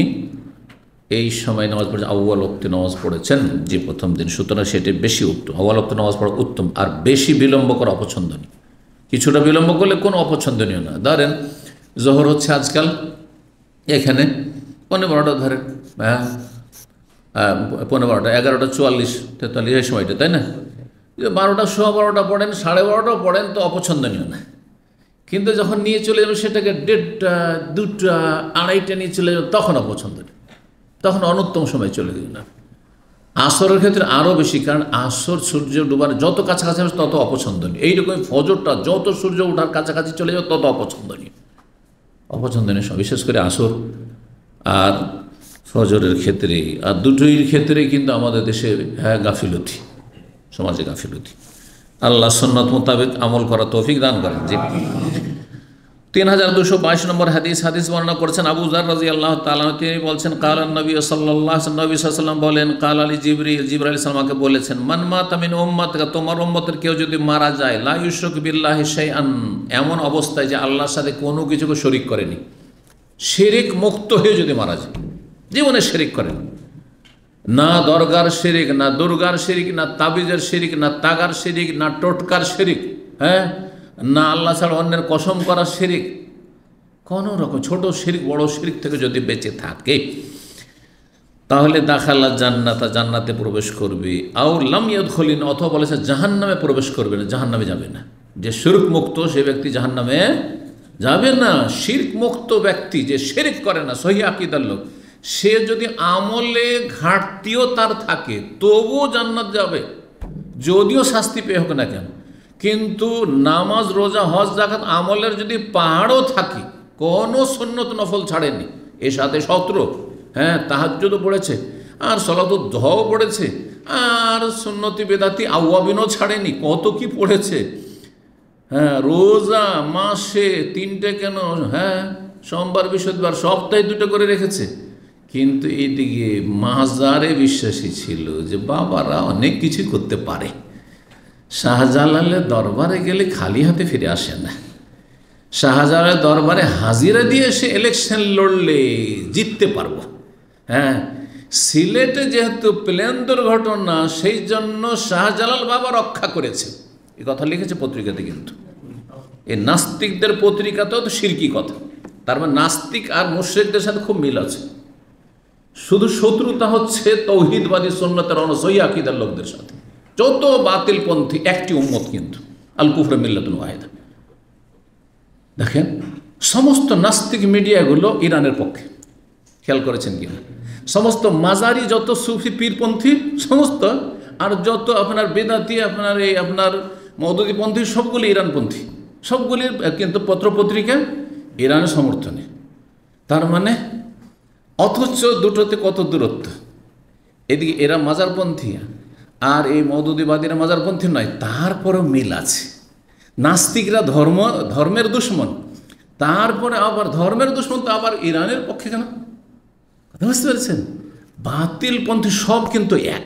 এই সময় নামাজ পড়েছেন আউ্বাল অক্তি নামাজ পড়েছেন যে প্রথম দিন সুতরাং সেটি বেশি উত্তম আউ্বাল অক্তি নামাজ পড়া উত্তম আর বেশি বিলম্ব করা অপছন্দনীয় কিছুটা বিলম্ব করলে কোনো অপছন্দনীয় না ধরেন জহর হচ্ছে আজকাল এখানে পনেরো বারোটা ধরেন হ্যাঁ পনেরো বারোটা এগারোটা চুয়াল্লিশ তেতাল্লিশ এই সময়টা তাই না বারোটা সোয়া বারোটা পড়েন সাড়ে বারোটাও পড়েন তো অপছন্দনীয় না কিন্তু যখন নিয়ে চলে যাবেন সেটাকে দেড়টা দুটা আড়াইটা নিয়ে চলে যাবেন তখন অপছন্দনীয় তখন অনুত্তম সময় চলে গেল আসরের ক্ষেত্রে আরও বেশি কারণ আসর সূর্য ডুবার যত কাছাকাছি আসবে তত অপছন্দনীয় এইরকম ফজরটা যত সূর্য ওঠার কাছাকাছি চলে যাবে তত অপছন্দনীয় অপছন্দনীয় বিশেষ করে আসর আর ফজরের ক্ষেত্রে আর দুটোই ক্ষেত্রে কিন্তু আমাদের দেশে হ্যাঁ গাফিলতি সমাজে গাফিলতি আল্লাহ সন্ন্যত মোতাবেক আমল করা তৌফিক দান করেন যে তিন হাজার দুশো বাইশ নম্বর হাদিস হাদিস বর্ণনা করছেন আবু জার রাজি আল্লাহ তালা তিনি বলছেন কাল নবী সাল্লাহ নবী সাল্লাম বলেন কাল আলী জিবরি জিবর আলী সাল্লামাকে বলেছেন মানমা তামিন ওম্মাত তোমার ওম্মতের কেউ যদি মারা যায় লা ইউসুক বিল্লাহ আন এমন অবস্থায় যে আল্লাহর সাথে কোনো কিছুকে শরিক করেনি শেরিক মুক্ত হয়ে যদি মারা যায় জীবনে শেরিক করেন না দরগার শেরিক না দুর্গার শেরিক না তাবিজের শেরিক না তাগার শেরিক না টোটকার শেরিক হ্যাঁ না আল্লাহ ছাড়া অন্যের কসম করা শিরিক কোনো রকম ছোট শিরিক বড় শিরিক থেকে যদি বেঁচে থাকে তাহলে দাখাল্লা জান্নাতা জান্নাতে প্রবেশ করবে আও লামিয়দ খলিন অথবা বলেছে জাহান নামে প্রবেশ করবে না জাহান নামে যাবে না যে শিরক মুক্ত সে ব্যক্তি জাহান নামে যাবে না শিরক মুক্ত ব্যক্তি যে শিরিক করে না সহি আকিদার লোক সে যদি আমলে ঘাটতিও তার থাকে তবুও জান্নাত যাবে যদিও শাস্তি পেয়ে হোক না কেন কিন্তু নামাজ রোজা হজ জাকাত আমলের যদি পাহাড়ও থাকে কোনো সন্ন্যত নফল ছাড়েনি এর সাথে সত্র হ্যাঁ তাহাজ্যদও পড়েছে আর সলাত ধও পড়েছে আর সন্ন্যতি বেদাতি আওয়াবিনও ছাড়েনি কত কি পড়েছে হ্যাঁ রোজা মাসে তিনটে কেন হ্যাঁ সোমবার বৃহস্পতিবার সপ্তাহে দুটো করে রেখেছে কিন্তু এইদিকে মাজারে বিশ্বাসী ছিল যে বাবারা অনেক কিছু করতে পারে শাহজালালের দরবারে গেলে খালি হাতে ফিরে আসে না শাহজালালের দরবারে হাজিরা দিয়ে সে ইলেকশন লড়লে জিততে পারবো হ্যাঁ সিলেটে যেহেতু প্লেন দুর্ঘটনা সেই জন্য শাহজালাল বাবা রক্ষা করেছে এ কথা লিখেছে পত্রিকাতে কিন্তু এই নাস্তিকদের পত্রিকাতেও তো সিরকি কথা তার মানে নাস্তিক আর মুশ্রিকদের সাথে খুব মিল আছে শুধু শত্রুতা হচ্ছে তৌহিদবাদী সন্ন্যতের অনসই আকিদার লোকদের সাথে যত বাতিলপন্থী একটি উম্মত কিন্তু আল কুফরে মিল্লাতুল ওয়াহেদা দেখেন সমস্ত নাস্তিক মিডিয়াগুলো ইরানের পক্ষে খেয়াল করেছেন কিনা সমস্ত মাজারি যত সুফি পীরপন্থী সমস্ত আর যত আপনার বেদাতি আপনার এই আপনার মদতিপন্থী সবগুলি ইরানপন্থী সবগুলির কিন্তু পত্রপত্রিকা ইরানের সমর্থনে তার মানে অথচ দুটোতে কত দূরত্ব এদিকে এরা মাজারপন্থী আর এই মদুদিবাদীরা মাজারপন্থী নয় তারপরে মিল আছে নাস্তিকরা ধর্ম ধর্মের দুশ্মন তারপরে আবার ধর্মের দুশ্মন তো আবার ইরানের পক্ষে কেন কথা বুঝতে পেরেছেন বাতিলপন্থী সব কিন্তু এক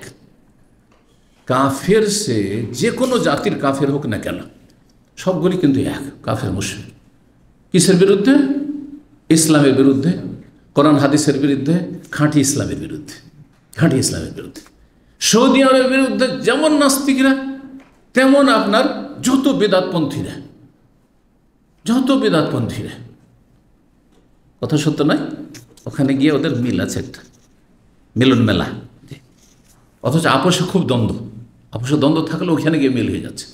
কাফের সে যে কোনো জাতির কাফের হোক না কেন সবগুলি কিন্তু এক কাফের মুসলিম কিসের বিরুদ্ধে ইসলামের বিরুদ্ধে কোরআন হাদিসের বিরুদ্ধে খাঁটি ইসলামের বিরুদ্ধে খাঁটি ইসলামের বিরুদ্ধে সৌদি আরবের বিরুদ্ধে যেমন নাস্তিকরা তেমন আপনার যত বেদাতপন্থীরা যত বেদাতপন্থীরা কথা সত্য নয় ওখানে গিয়ে ওদের মিল আছে একটা মিলন মেলা অথচ আপোষে খুব দ্বন্দ্ব আপোষে দ্বন্দ্ব থাকলে ওখানে গিয়ে মিল হয়ে যাচ্ছে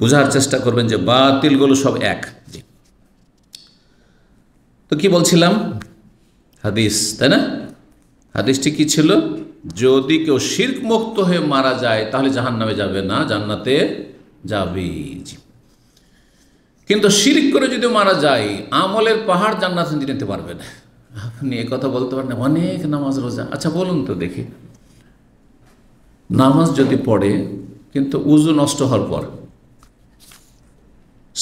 বোঝার চেষ্টা করবেন যে বাতিলগুলো সব এক তো কি বলছিলাম হাদিস তাই না হাদিসটি কি ছিল যদি কেউ শির্ক মুক্ত হয়ে মারা যায় তাহলে জাহান নামে যাবে না জান্নাতে যাবে কিন্তু শির্ক করে যদি মারা যায় আমলের পাহাড় জান্নাত নিতে পারবে না আপনি কথা বলতে পারেন অনেক নামাজ রোজা আচ্ছা বলুন তো দেখি নামাজ যদি পড়ে কিন্তু উজু নষ্ট হওয়ার পর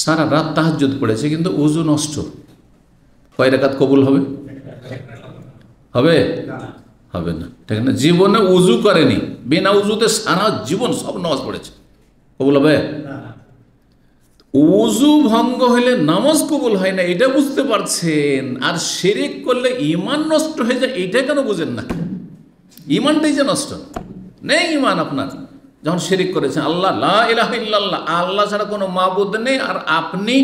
সারা রাত তাহাজুদ পড়েছে কিন্তু উজু নষ্ট কয় রেখাত কবুল হবে হবে হবে না ঠিক না জীবনে উজু করেনি বিনা উজুতে সারা জীবন সব নামাজ পড়েছে কবুল হবে উজু ভঙ্গ হলে নামাজ কবুল হয় না এটা বুঝতে পারছেন আর শেরিক করলে ইমান নষ্ট হয়ে যায় এটা কেন বুঝেন না ইমানটাই যে নষ্ট নেই ইমান আপনার যখন শেরিক করেছেন আল্লাহ লা আল্লাহ ছাড়া কোনো মাবুদ নেই আর আপনি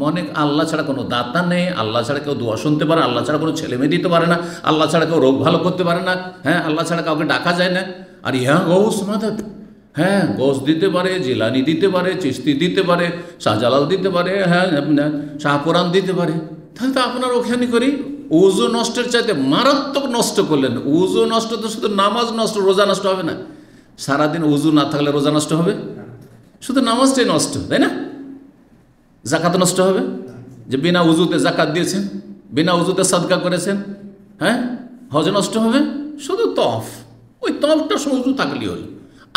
মনে আল্লাহ ছাড়া কোনো দাতা নেই আল্লাহ ছাড়া কেউ দোয়া শুনতে পারে আল্লাহ ছাড়া কোনো ছেলে মেয়ে দিতে পারে না আল্লাহ ছাড়া কেউ রোগ ভালো করতে পারে না হ্যাঁ আল্লাহ ছাড়া কাউকে ডাকা যায় না আর ইহা গৌস মাদত হ্যাঁ গোস দিতে পারে জিলানি দিতে পারে চিস্তি দিতে পারে শাহজালাল দিতে পারে হ্যাঁ শাহপুরান দিতে পারে তাহলে তো আপনার ওখানে করি উজু নষ্টের চাইতে মারাত্মক নষ্ট করলেন উজু নষ্ট তো শুধু নামাজ নষ্ট রোজা নষ্ট হবে না সারাদিন উজু না থাকলে রোজা নষ্ট হবে শুধু নামাজটাই নষ্ট তাই না জাকাত নষ্ট হবে যে বিনা উজুতে জাকাত দিয়েছেন বিনা উজুতে সাদকা করেছেন হ্যাঁ হজ নষ্ট হবে শুধু তফ ওই তফটা উজু থাকলেই হল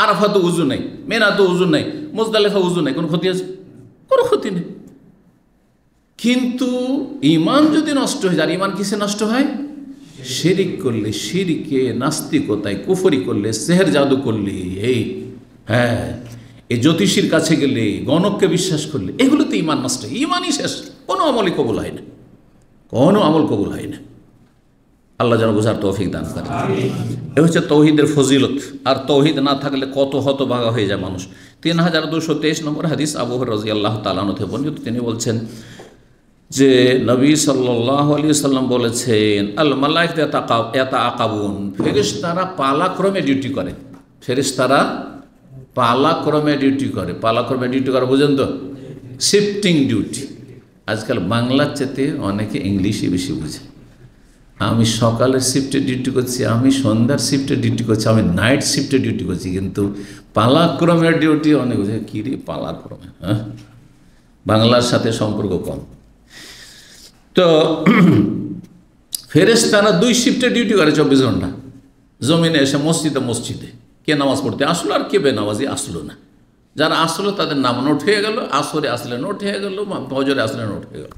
আরাফা তো উজু নেই মেনা তো উজু নেই লেখা উজু নেই কোনো ক্ষতি আছে কোনো ক্ষতি নেই কিন্তু ইমান যদি নষ্ট হয়ে যায় ইমান কিসে নষ্ট হয় শিরিক করলে শিরিকে নাস্তিকতায় কুফরি করলে সেহের জাদু করলে এই হ্যাঁ এই জ্যোতিষীর কাছে গেলে গণককে বিশ্বাস করলে এগুলো তো ইমান নষ্ট ইমানই শেষ কোনো আমলই কবুল হয় না কোনো আমল কবুল হয় না আল্লাহ যেন বোঝার তৌফিক দান করে এ হচ্ছে তৌহিদের ফজিলত আর তৌহিদ না থাকলে কত হত ভাগা হয়ে যায় মানুষ তিন হাজার দুশো তেইশ নম্বর হাদিস আবু রাজি আল্লাহ তালানতে বর্ণিত তিনি বলছেন যে নবী সাল্লাহ আলী সাল্লাম বলেছেন আল মাল্লাহ এতা আকাবুন ফেরিস তারা পালাক্রমে ডিউটি করে ফেরিস তারা পালাক্রমে ডিউটি করে পালাক্রমে ডিউটি করে বুঝেন তো শিফটিং ডিউটি আজকাল বাংলার চেতে অনেকে ইংলিশে বেশি বুঝে আমি সকালের শিফটে ডিউটি করছি আমি সন্ধ্যার শিফটে ডিউটি করছি আমি নাইট শিফটে ডিউটি করছি কিন্তু পালাক্রমের ডিউটি অনেক বুঝে কী রে পালাক্রমে হ্যাঁ বাংলার সাথে সম্পর্ক কম তো ফেরেস তারা দুই শিফটে ডিউটি করে চব্বিশ ঘন্টা জমিনে এসে মসজিদে মসজিদে কে নামাজ পড়তে আসলো আর কে বেনামাজি আসলো না যারা আসলো তাদের নাম নোট হয়ে গেল আসরে আসলে নোট হয়ে গেল ফজরে আসলে নোট হয়ে গেল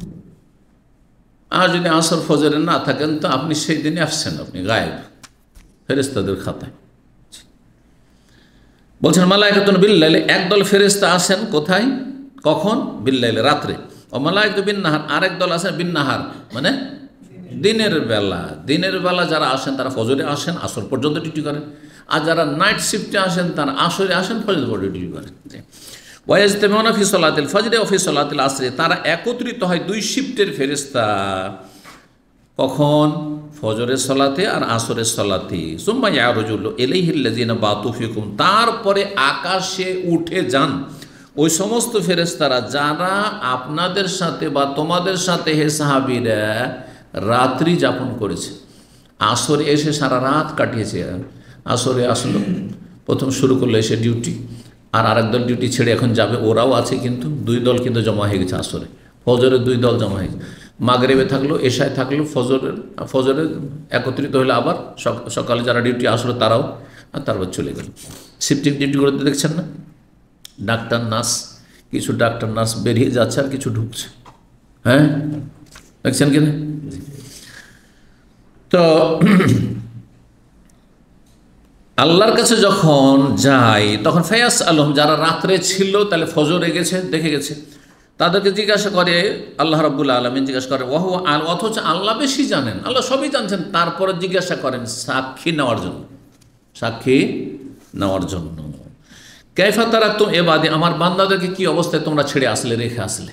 আর যদি আসর ফজরে না থাকেন তো আপনি সেই দিনে আসছেন আপনি গায়েব ফেরেস্তাদের খাতায় বলছেন মালায়কাতুন বিল্লাইলে একদল ফেরেস্তা আসেন কোথায় কখন বিল্লাইলে রাত্রে ও মালায়কু নাহার আরেক দল আসেন বিন্নাহার মানে দিনের বেলা দিনের বেলা যারা আসেন তারা ফজরে আসেন আসর পর্যন্ত ডিউটি করেন আর যারা নাইট শিফটে আসেন তারা আসরে আসেন ফজর ভোটে ডিউটি করেন ওয়াইজ তেমন অফিসলাতিল ফজরে অফিসলাতিল আসরে তারা একত্রিত হয় দুই শিফটের ফেরিস্তা কখন ফজরের সলাতে আর আসরের সলাতে সোম্মা ইয়ারজুল এলেই বাতু বাতুফিকুম তারপরে আকাশে উঠে যান ওই সমস্ত ফেরেস্তারা যারা আপনাদের সাথে বা তোমাদের সাথে হে সাহাবিরা রাত্রি যাপন করেছে আসরে এসে সারা রাত কাটিয়েছে আসরে আসলো প্রথম শুরু করলো এসে ডিউটি আর আরেক দল ডিউটি ছেড়ে এখন যাবে ওরাও আছে কিন্তু দুই দল কিন্তু জমা হয়ে গেছে আসরে ফজরের দুই দল জমা হয়ে গেছে মাগরেবে থাকলো এশায় থাকলো ফজরের ফজরে একত্রিত হলে আবার সকালে যারা ডিউটি আসলো তারাও আর তারপর চলে গেল শিফটিং তো দেখছেন না ডাক্তার নার্স কিছু ডাক্তার নার্স বেরিয়ে যাচ্ছে আর কিছু ঢুকছে হ্যাঁ দেখছেন কিনা তো আল্লাহর কাছে যখন যাই তখন ফয়াস আলম যারা রাত্রে ছিল তাহলে ফজরে গেছে দেখে গেছে তাদেরকে জিজ্ঞাসা করে আল্লাহ রব্বুল আলমী জিজ্ঞাসা করে ওহ আল অথচ আল্লাহ বেশি জানেন আল্লাহ সবই জানছেন তারপরে জিজ্ঞাসা করেন সাক্ষী নেওয়ার জন্য সাক্ষী নেওয়ার জন্য ক্যাফা তারা তো এ বাদে আমার বান্দাদেরকে কি অবস্থায় তোমরা ছেড়ে আসলে রেখে আসলে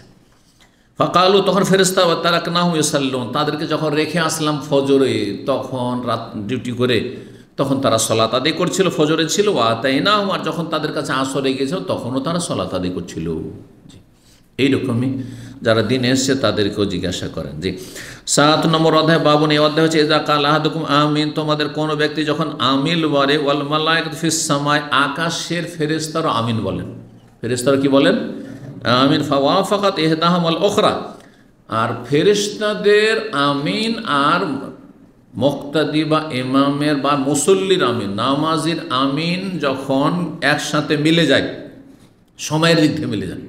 ফাঁকালো তখন ফেরিস্তা বা তারাক নাহু সাল্লুন তাদেরকে যখন রেখে আসলাম ফজরে তখন রাত ডিউটি করে তখন তারা সলাত আদায় করছিল ফজরে ছিল ওয়াতাই না আর যখন তাদের কাছে আসরে গিয়েছিল তখনও তারা সলাত আদায় করছিল এইরকমই যারা দিনে এসছে তাদেরকেও জিজ্ঞাসা করেন জি সাত নম্বর অধ্যায় বাবন এই অধ্যায় হচ্ছে এজা আহাদুকুম আমিন তোমাদের কোনো ব্যক্তি যখন আমিল বলে ওয়াল মালায়কফিসামায় আকাশের ফেরেস্তার আমিন বলেন ফেরেস্তার কি বলেন আমিন ফাকাত এহদাহ আল ওখরা আর ফেরিস্তাদের আমিন আর মোক্তাদি বা ইমামের বা মুসল্লির আমিন নামাজির আমিন যখন একসাথে মিলে যায় সময়ের দিক থেকে মিলে যায়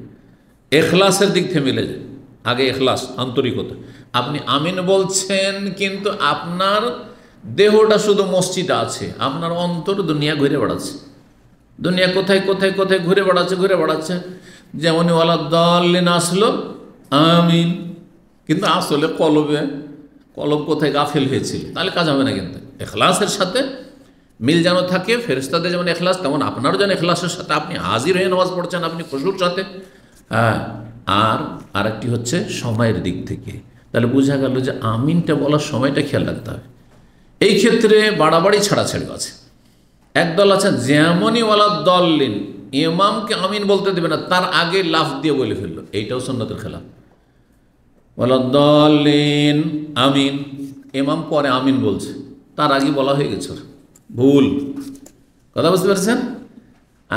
এখলাসের দিক থেকে মিলে যায় আগে এখলাস আন্তরিকতা আপনি আমিন বলছেন কিন্তু আপনার দেহটা শুধু মসজিদ আছে আপনার অন্তর দুনিয়া ঘুরে বেড়াচ্ছে দুনিয়া কোথায় কোথায় কোথায় ঘুরে বেড়াচ্ছে ঘুরে বেড়াচ্ছে যেমন ওয়ালা দলিন আসলো আমিন কিন্তু আসলে কলবে কলম কোথায় গাফেল হয়েছিল তাহলে কাজ হবে না কিন্তু এখলাসের সাথে মিল যেন থাকে ফেরিস্তাদের যেমন এখলাস তেমন আপনারও যেন এখলাসের সাথে আপনি হাজির হয়ে নামাজ পড়ছেন আপনি খসুর সাথে হ্যাঁ আর আরেকটি হচ্ছে সময়ের দিক থেকে তাহলে বোঝা গেল যে আমিনটা বলার সময়টা খেয়াল রাখতে হবে এই ক্ষেত্রে বাড়াবাড়ি ছাড়াছাড়ি আছে একদল আছে যেমনই ওলা দল লিন ইমামকে আমিন বলতে দেবে না তার আগে লাফ দিয়ে বলে ফেললো এইটাও সন্ন্যতের খেলা ওয়ালাদ্দালিন আমিন এমাম পরে আমিন বলছে তার আগে বলা হয়ে গেছে ভুল কথা বুঝতে পারছেন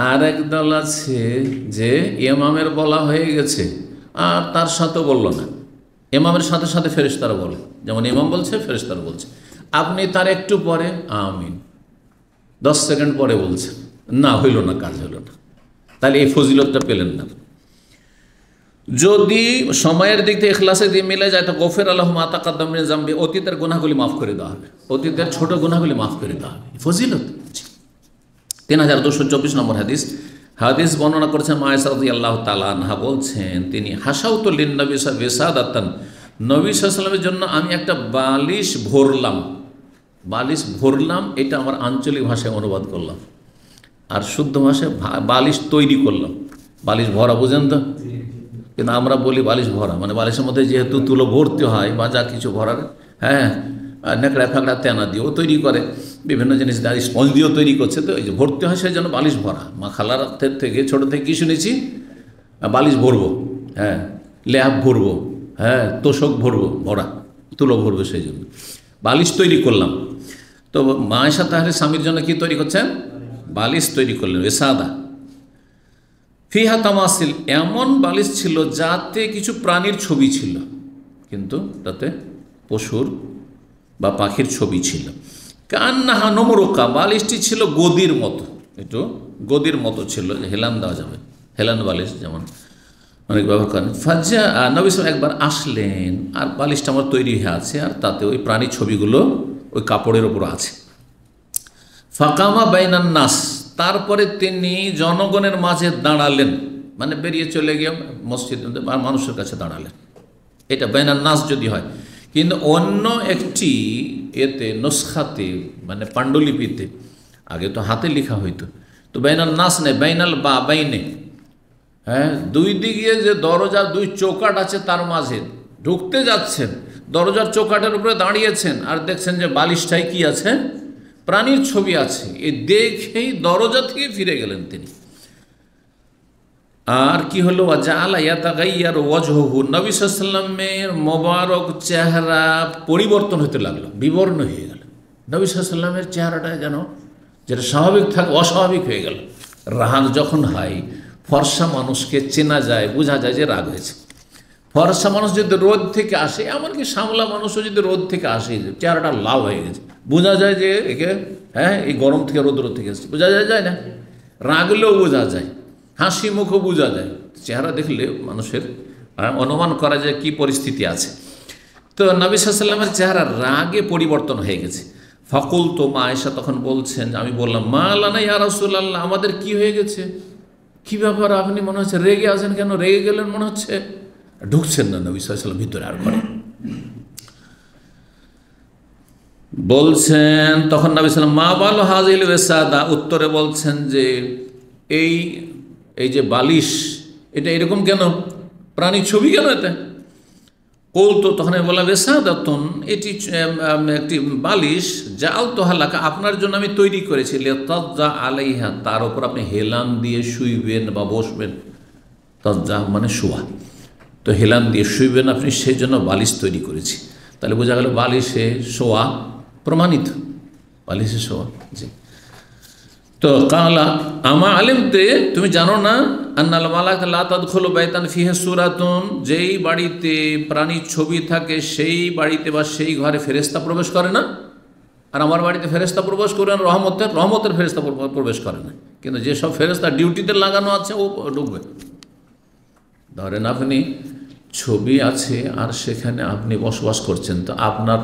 আর একদল আছে যে এমামের বলা হয়ে গেছে আর তার সাথে বলল না এমামের সাথে সাথে ফেরেশতারা বলে যেমন এমাম বলছে ফেরেশতারা বলছে আপনি তার একটু পরে আমিন দশ সেকেন্ড পরে বলছেন না হইল না কাজ হইল না তাহলে এই ফজিলতটা পেলেন না যদি সময়ের দিক থেকে এখলাসে দিয়ে মিলে যায় তো গফের আল্লাহ মাতা জাম্বি অতীতের গুনাহগুলি মাফ করে দেওয়া হবে অতীতের ছোট গুণাগুলি মাফ করে দেওয়া হবে ফজিলত তিন হাজার দুশো চব্বিশ নম্বর হাদিস হাদিস বর্ণনা করেছেন মায়াসাদি আল্লাহ তালানহা বলছেন তিনি হাসাউতুল্লিন নবী সাদ আত্তান নবী সাল্লামের জন্য আমি একটা বালিশ ভরলাম বালিশ ভরলাম এটা আমার আঞ্চলিক ভাষায় অনুবাদ করলাম আর শুদ্ধ ভাষায় বালিশ তৈরি করলাম বালিশ ভরা বুঝেন তো কিন্তু আমরা বলি বালিশ ভরা মানে বালিশের মধ্যে যেহেতু তুলো ভর্তি হয় বা যা কিছু ভরার হ্যাঁ নেকড়া ফেকড়া তেনা দিয়েও তৈরি করে বিভিন্ন জিনিস দাঁড়িয়ে স্পঞ্জ দিয়েও তৈরি করছে তো এই যে ভর্তি হয় সেই জন্য বালিশ ভরা মা খালার থেকে ছোট থেকে কী শুনেছি বালিশ ভরবো হ্যাঁ লেহাব ভরবো হ্যাঁ তোষক ভরবো ভরা তুলো ভরবো সেই জন্য বালিশ তৈরি করলাম তো সাথে তাহলে স্বামীর জন্য কী তৈরি করছেন বালিশ তৈরি করলেন এসাদা ফিহা তামাসিল এমন বালিশ ছিল যাতে কিছু প্রাণীর ছবি ছিল কিন্তু তাতে পশুর বা পাখির ছবি ছিল কান্নাহা নমরুকা বালিশটি ছিল গদির মতো একটু গদির মতো ছিল হেলান দেওয়া যাবে হেলান বালিশ যেমন অনেক ব্যবহার করেন ফাজ্জা নবী একবার আসলেন আর বালিশটা আমার তৈরি হয়ে আছে আর তাতে ওই প্রাণী ছবিগুলো ওই কাপড়ের ওপর আছে ফাকামা বাইনান্নাস তারপরে তিনি জনগণের মাঝে দাঁড়ালেন মানে বেরিয়ে চলে গিয়ে মসজিদ মানুষের কাছে দাঁড়ালেন এটা বেনার নাচ যদি হয় কিন্তু অন্য একটি এতে নুসখাতে মানে পাণ্ডুলিপিতে আগে তো হাতে লেখা হইতো তো বেনাল নাস নেই বেনাল বা বাইনে হ্যাঁ দুই দিকে যে দরজা দুই চৌকাট আছে তার মাঝে ঢুকতে যাচ্ছেন দরজার চৌকাটের উপরে দাঁড়িয়েছেন আর দেখছেন যে বালিশটায় কি আছে প্রাণীর ছবি আছে এ দেখেই দরজা থেকে ফিরে গেলেন তিনি আর কি হলো ওয়াজালাইয়ার মোবারক চেহারা পরিবর্তন হতে লাগলো বিবর্ণ হয়ে গেল নবী চেহারাটা যেন যেটা স্বাভাবিক থাকে অস্বাভাবিক হয়ে গেল রাগ যখন হয় ফর্সা মানুষকে চেনা যায় বোঝা যায় যে রাগ হয়েছে ফর্সা মানুষ যদি রোদ থেকে আসে এমনকি সামলা মানুষও যদি রোদ থেকে আসে চেহারাটা লাভ হয়ে গেছে বোঝা যায় যে একে হ্যাঁ এই গরম থেকে রৌদ্র থেকে এসছে বোঝা যায় যায় না রাগলেও বোঝা যায় হাসি মুখও বোঝা যায় চেহারা দেখলে মানুষের হ্যাঁ, অনুমান করা যায় কি পরিস্থিতি আছে তো নবী সাল্লামের চেহারা রাগে পরিবর্তন হয়ে গেছে ফকুল তো মা আয়সা তখন বলছেন আমি বললাম মা আল্লাহ ইয়া রাসুল্লাহ আমাদের কি হয়ে গেছে কি ব্যাপার আপনি মনে হচ্ছে রেগে আছেন কেন রেগে গেলেন মনে হচ্ছে ঢুকছেন না নবী সাল্লাম ভিতরে আর ঘরে বলছেন তখন নবী সাল্লাম মা বাল হাজিল ওয়েসাদা উত্তরে বলছেন যে এই এই যে বালিশ এটা এরকম কেন প্রাণী ছবি কেন এটা কৌতো তখন বলা বললাম বেসাদাতন এটি একটি বালিশ যা আলতো হালাকা আপনার জন্য আমি তৈরি করেছি তজ্জা আলাইহা তার উপর আপনি হেলান দিয়ে শুইবেন বা বসবেন তজ্জা মানে শোয়া তো হেলান দিয়ে শুইবেন আপনি সেই জন্য বালিশ তৈরি করেছি তাহলে বোঝা গেল বালিশে শোয়া প্রমাণিত পালিশে সোয়া জি তো কালা আমা আলিমতে তুমি জানো না আন্নাল মালাক খোলো বাইতান ফিহে সুরাতন যেই বাড়িতে প্রাণীর ছবি থাকে সেই বাড়িতে বা সেই ঘরে ফেরেস্তা প্রবেশ করে না আর আমার বাড়িতে ফেরেস্তা প্রবেশ করে না রহমতের রহমতের ফেরেস্তা প্রবেশ করে না কিন্তু যেসব ফেরেস্তা ডিউটিতে লাগানো আছে ও ঢুকবে ধরেন আপনি ছবি আছে আর সেখানে আপনি বসবাস করছেন তো আপনার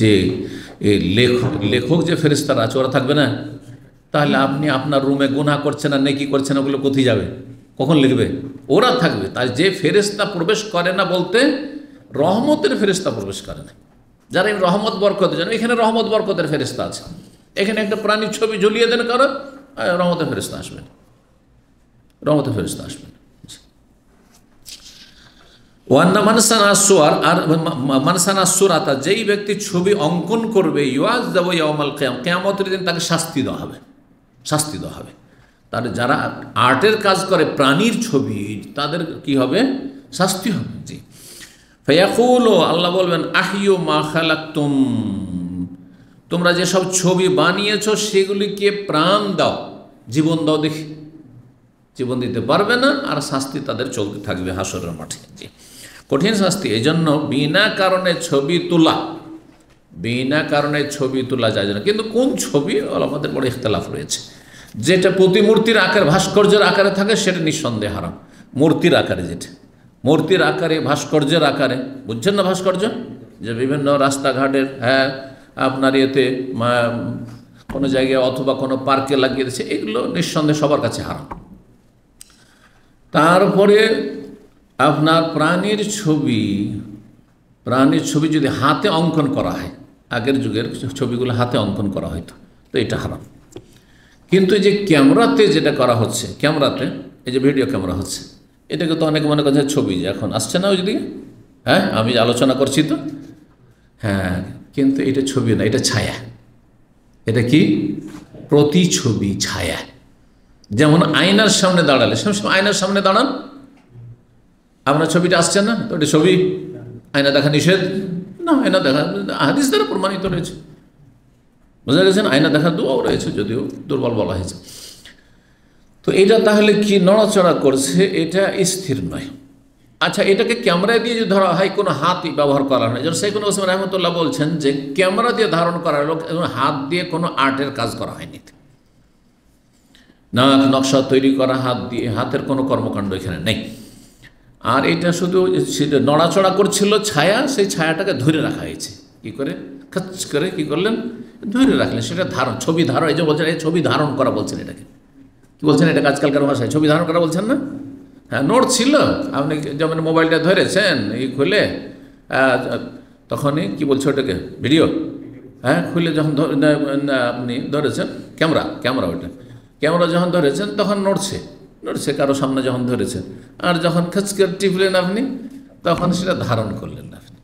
যে লেখক যে ফেরিস্তারা আছে ওরা থাকবে না তাহলে আপনি আপনার রুমে গুনা করছেন আর নেকি করছেন ওগুলো কোথায় যাবে কখন লিখবে ওরা থাকবে তাই যে ফেরেস্তা প্রবেশ করে না বলতে রহমতের ফেরেস্তা প্রবেশ করে না যারা রহমত বরকত জানো এখানে রহমত বরকতের ফেরিস্তা আছে এখানে একটা প্রাণীর ছবি ঝুলিয়ে দেন কারো রহমতের ফেরিস্তা আসবেন রহমতের ফেরিস্তা আসবেন ওয়ান্না মানসান সোয়ার আর মানসানা সোরাতা যেই ব্যক্তি ছবি অঙ্কন করবে ইয়াজ দেব ইয়ামাল কেয়াম কেয়ামতের দিন তাকে শাস্তি দেওয়া হবে শাস্তি দেওয়া হবে তার যারা আর্টের কাজ করে প্রাণীর ছবি তাদের কি হবে শাস্তি হবে জি ফয়াকুল আল্লাহ বলবেন আহিও মা খালাক্তুম তোমরা যেসব ছবি বানিয়েছ সেগুলিকে প্রাণ দাও জীবন দাও দেখি জীবন দিতে পারবে না আর শাস্তি তাদের চলতে থাকবে হাসরের মাঠে জি কঠিন শাস্তি এই জন্য বিনা কারণে ছবি তোলা বিনা কারণে ছবি তোলা যায় না কিন্তু কোন ছবি আমাদের বড় ইখতলাফ রয়েছে যেটা প্রতিমূর্তির আকার ভাস্কর্যের আকারে থাকে সেটা নিঃসন্দেহ হারাম মূর্তির আকারে যেটা মূর্তির আকারে ভাস্কর্যের আকারে বুঝছেন না ভাস্কর্য যে বিভিন্ন রাস্তাঘাটের হ্যাঁ আপনার ইয়েতে কোনো জায়গায় অথবা কোনো পার্কে লাগিয়ে দিচ্ছে এগুলো নিঃসন্দেহে সবার কাছে হারাম তারপরে আপনার প্রাণীর ছবি প্রাণীর ছবি যদি হাতে অঙ্কন করা হয় আগের যুগের ছবিগুলো হাতে অঙ্কন করা হয়তো তো এটা হারাম কিন্তু এই যে ক্যামেরাতে যেটা করা হচ্ছে ক্যামেরাতে এই যে ভিডিও ক্যামেরা হচ্ছে এটাকে তো অনেক মনে করছে ছবি যে এখন আসছে না ওইদিকে হ্যাঁ আমি আলোচনা করছি তো হ্যাঁ কিন্তু এটা ছবি না এটা ছায়া এটা কি প্রতি ছবি ছায়া যেমন আয়নার সামনে দাঁড়ালে সময় আয়নার সামনে দাঁড়ান আপনার ছবিটা আসছে না তো এটা ছবি আয়না দেখা নিষেধ না আয়না দেখা হাদিস দ্বারা প্রমাণিত রয়েছে বোঝা গেছে না আয়না দেখা দোয়াও রয়েছে যদিও দুর্বল বলা হয়েছে তো এটা তাহলে কি নড়াচড়া করছে এটা স্থির নয় আচ্ছা এটাকে ক্যামেরা দিয়ে যদি ধরা হয় কোনো হাতই ব্যবহার করা হয় যেমন সেগুন ওসমান রহমতুল্লাহ বলছেন যে ক্যামেরা দিয়ে ধারণ করা হলো হাত দিয়ে কোনো আর্টের কাজ করা হয়নি নাক নকশা তৈরি করা হাত দিয়ে হাতের কোনো কর্মকাণ্ড এখানে নেই আর এটা শুধু নড়াচড়া করছিল ছায়া সেই ছায়াটাকে ধরে রাখা হয়েছে কি করে খাচ করে কি করলেন ধরে রাখলেন সেটা ধারণ ছবি ধারণ এই যে বলছেন এই ছবি ধারণ করা বলছেন এটাকে কি বলছেন এটা আজকালকার ভাষায় ছবি ধারণ করা বলছেন না হ্যাঁ নোট ছিল আপনি যেমন মোবাইলটা ধরেছেন এই খুলে তখনই কি বলছে ওটাকে ভিডিও হ্যাঁ খুলে যখন আপনি ধরেছেন ক্যামেরা ক্যামেরা ওটা ক্যামেরা যখন ধরেছেন তখন নড়ছে সে কারো সামনে যখন ধরেছেন আর যখন খেচকের টিপলেন আপনি তখন সেটা ধারণ করলেন আপনি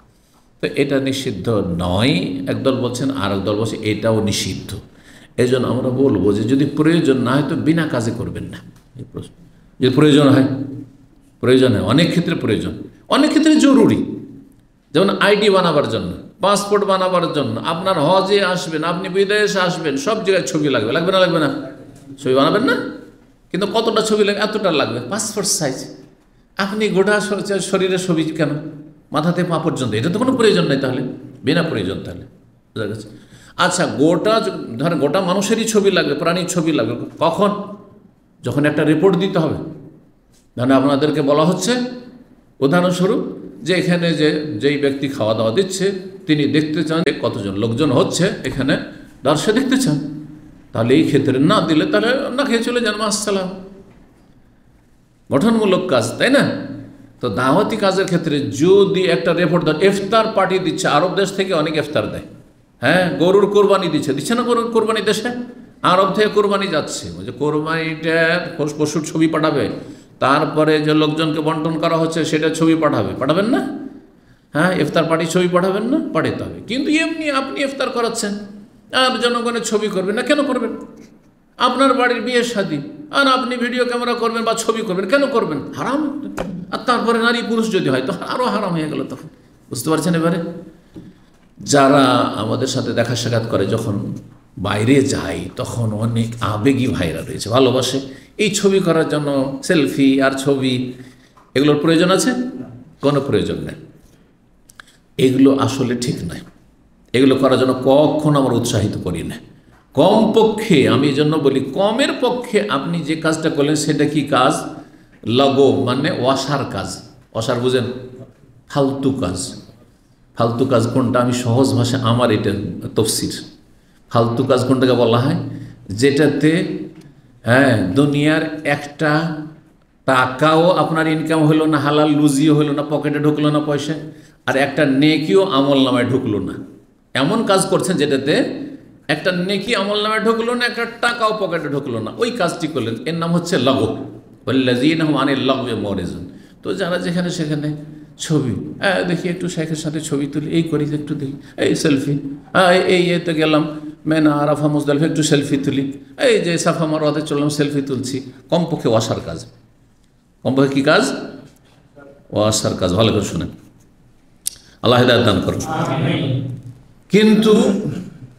তো এটা নিষিদ্ধ নয় একদল বলছেন আর একদল বলছে এটাও নিষিদ্ধ এই আমরা বলবো যে যদি প্রয়োজন না হয় তো বিনা কাজে করবেন না এই প্রশ্ন যদি প্রয়োজন হয় প্রয়োজন হয় অনেক ক্ষেত্রে প্রয়োজন অনেক ক্ষেত্রে জরুরি যেমন আইডি বানাবার জন্য পাসপোর্ট বানাবার জন্য আপনার হজে আসবেন আপনি বিদেশে আসবেন সব জায়গায় ছবি লাগবে লাগবে না লাগবে না ছবি বানাবেন না কিন্তু কতটা ছবি লাগবে এতটা লাগবে পাসপোর্ট সাইজ আপনি গোটা শরীরের ছবি কেন মাথাতে পা পর্যন্ত এটা তো কোনো প্রয়োজন নেই তাহলে বিনা প্রয়োজন তাহলে বুঝা গেছে আচ্ছা গোটা ধরেন গোটা মানুষেরই ছবি লাগবে প্রাণীর ছবি লাগবে কখন যখন একটা রিপোর্ট দিতে হবে ধরেন আপনাদেরকে বলা হচ্ছে উদাহরণস্বরূপ যে এখানে যে যেই ব্যক্তি খাওয়া দাওয়া দিচ্ছে তিনি দেখতে চান কতজন লোকজন হচ্ছে এখানে দর্শক দেখতে চান তাহলে এই ক্ষেত্রে না দিলে তাহলে না খেয়ে চলে যান মাসালাম গঠনমূলক কাজ তাই না তো দাওয়াতি কাজের ক্ষেত্রে যদি একটা রেপোর্ট দেন ইফতার পার্টি দিচ্ছে আরব দেশ থেকে অনেক ইফতার দেয় হ্যাঁ গরুর কোরবানি দিচ্ছে দিচ্ছে না গরুর কোরবানি দেশে আরব থেকে কোরবানি যাচ্ছে যে কোরবানিটা পশুর ছবি পাঠাবে তারপরে যে লোকজনকে বন্টন করা হচ্ছে সেটা ছবি পাঠাবে পাঠাবেন না হ্যাঁ ইফতার পার্টি ছবি পাঠাবেন না পাঠাতে হবে কিন্তু এমনি আপনি ইফতার করাচ্ছেন আর জনগণের ছবি করবেন না কেন করবেন আপনার বাড়ির বিয়ে শাদী আর আপনি ভিডিও ক্যামেরা করবেন বা ছবি করবেন কেন করবেন হারাম আর তারপরে নারী পুরুষ যদি হয় তখন আরও হারাম হয়ে গেল তখন বুঝতে পারছেন এবারে যারা আমাদের সাথে দেখা সাক্ষাৎ করে যখন বাইরে যায় তখন অনেক আবেগী ভাইরা রয়েছে ভালোবাসে এই ছবি করার জন্য সেলফি আর ছবি এগুলোর প্রয়োজন আছে কোনো প্রয়োজন নেই এগুলো আসলে ঠিক নয় এগুলো করার জন্য কখনো আমার উৎসাহিত করি না কমপক্ষে আমি এই জন্য বলি কমের পক্ষে আপনি যে কাজটা করলেন সেটা কি কাজ লগো মানে অসার কাজ অসার বুঝেন ফালতু কাজ ফালতু কাজ কোনটা আমি সহজ ভাষা আমার এটা তফসির ফালতু কাজ কোনটাকে বলা হয় যেটাতে হ্যাঁ দুনিয়ার একটা টাকাও আপনার ইনকাম হলো না হালাল লুজিও হলো না পকেটে ঢুকলো না পয়সা আর একটা নেকিও আমল নামায় ঢুকলো না এমন কাজ করছেন যেটাতে একটা নেকি আমল নামে ঢুকলো না একটা টাকাও পকেটে ঢুকলো না ওই কাজটি করলেন এর নাম হচ্ছে লগব বল্লাজিন মানে মরেজন তো যারা যেখানে সেখানে ছবি হ্যাঁ দেখি একটু শেখের সাথে ছবি তুলি এই করি একটু দেখি এই সেলফি হ্যাঁ এই এতে গেলাম মেনা আরাফা মুজদালফে একটু সেলফি তুলি এই যে সাফা মারোয়াতে চললাম সেলফি তুলছি কমপক্ষে ওয়াসার কাজ কমপক্ষে কী কাজ ওয়াসার কাজ ভালো করে শুনে আল্লাহ দান করুন কিন্তু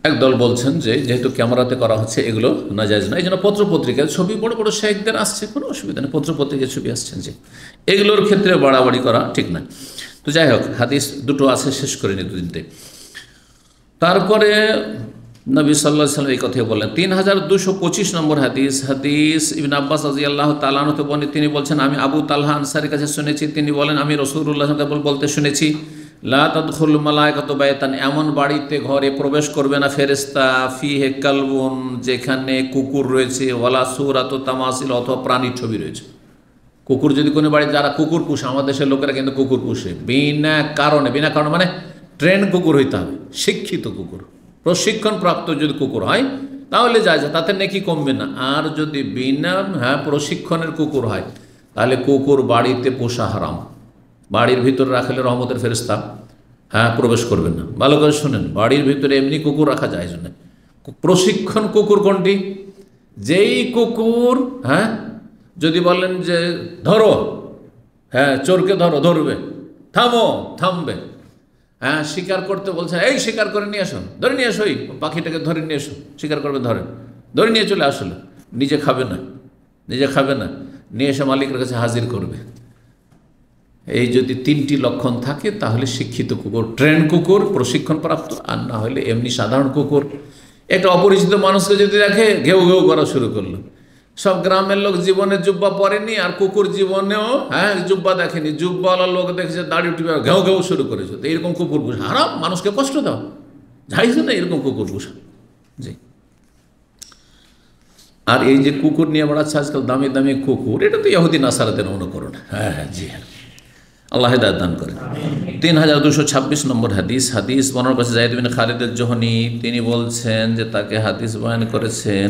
একদল বলছেন যে যেহেতু ক্যামেরাতে করা হচ্ছে এগুলো নাজাইজ না এই জন্য পত্রপত্রিকায় ছবি বড় বড় শেখদের আসছে কোনো অসুবিধা নেই পত্রপত্রিকার ছবি আসছেন যে এগুলোর ক্ষেত্রে বাড়াবাড়ি করা ঠিক নয় তো যাই হোক হাদিস দুটো আছে শেষ করে নি দুদিনতে তারপরে নবী সাল্লাহ সাল্লাম এই কথাই বললেন তিন হাজার দুশো পঁচিশ নম্বর হাদিস হাদিস ইবিন আব্বাস আজি আল্লাহ তালানত বলেন তিনি বলছেন আমি আবু তাল্লাহ আনসারের কাছে শুনেছি তিনি বলেন আমি রসুল্লাহ বলতে শুনেছি লাতদুল মালায়কাত বায়তান এমন বাড়িতে ঘরে প্রবেশ করবে না ফেরেস্তা ফি হে কালবন যেখানে কুকুর রয়েছে সুর আত তামাসিল অথবা প্রাণীর ছবি রয়েছে কুকুর যদি কোনো বাড়িতে যারা কুকুর পুষে আমাদের দেশের লোকেরা কিন্তু কুকুর পুষে বিনা কারণে বিনা কারণে মানে ট্রেন কুকুর হইতে হবে শিক্ষিত কুকুর প্রশিক্ষণপ্রাপ্ত যদি কুকুর হয় তাহলে যায় যায় তাতে নাকি কমবে না আর যদি বিনা হ্যাঁ প্রশিক্ষণের কুকুর হয় তাহলে কুকুর বাড়িতে পোষা হারাম বাড়ির ভিতরে রাখলে রহমতের ফেরিস্তা হ্যাঁ প্রবেশ করবেন না ভালো করে শোনেন বাড়ির ভিতরে এমনি কুকুর রাখা যায় জন্য প্রশিক্ষণ কুকুর কোনটি যেই কুকুর হ্যাঁ যদি বলেন যে ধরো হ্যাঁ চোরকে ধরো ধরবে থামো থামবে হ্যাঁ শিকার করতে বলছে এই শিকার করে নিয়ে আসো ধরে নিয়ে আসো পাখিটাকে ধরে নিয়ে এসো শিকার করবে ধরে ধরে নিয়ে চলে আসলে নিজে খাবে না নিজে খাবে না নিয়ে এসে মালিকের কাছে হাজির করবে এই যদি তিনটি লক্ষণ থাকে তাহলে শিক্ষিত কুকুর ট্রেন কুকুর প্রশিক্ষণপ্রাপ্ত আর না হলে এমনি সাধারণ কুকুর একটা অপরিচিত মানুষকে যদি দেখে ঘেউ ঘেউ করা শুরু করলো সব গ্রামের লোক জীবনে জুব্বা পরেনি আর কুকুর জীবনেও হ্যাঁ জুব্বা দেখেনি জুব্বাওয়ালা লোক দেখেছে দাড়ি উঠে ঘেউ ঘেউ শুরু করেছে তো এরকম কুকুর পুষা হারাম মানুষকে কষ্ট দাও যাইছে না এরকম কুকুর পুষা জি আর এই যে কুকুর নিয়ে বেড়াচ্ছে আজকাল দামি দামি কুকুর এটা তো ইহুদিন আসারাদের অনুকরণ হ্যাঁ হ্যাঁ জি হ্যাঁ আল্লাহ হেদায়ত দান করেন তিন হাজার দুশো ছাব্বিশ নম্বর হাদিস হাদিস বর্ণনা কাছে জাহিদ বিন খালিদের জোহনি তিনি বলছেন যে তাকে হাদিস বয়ান করেছেন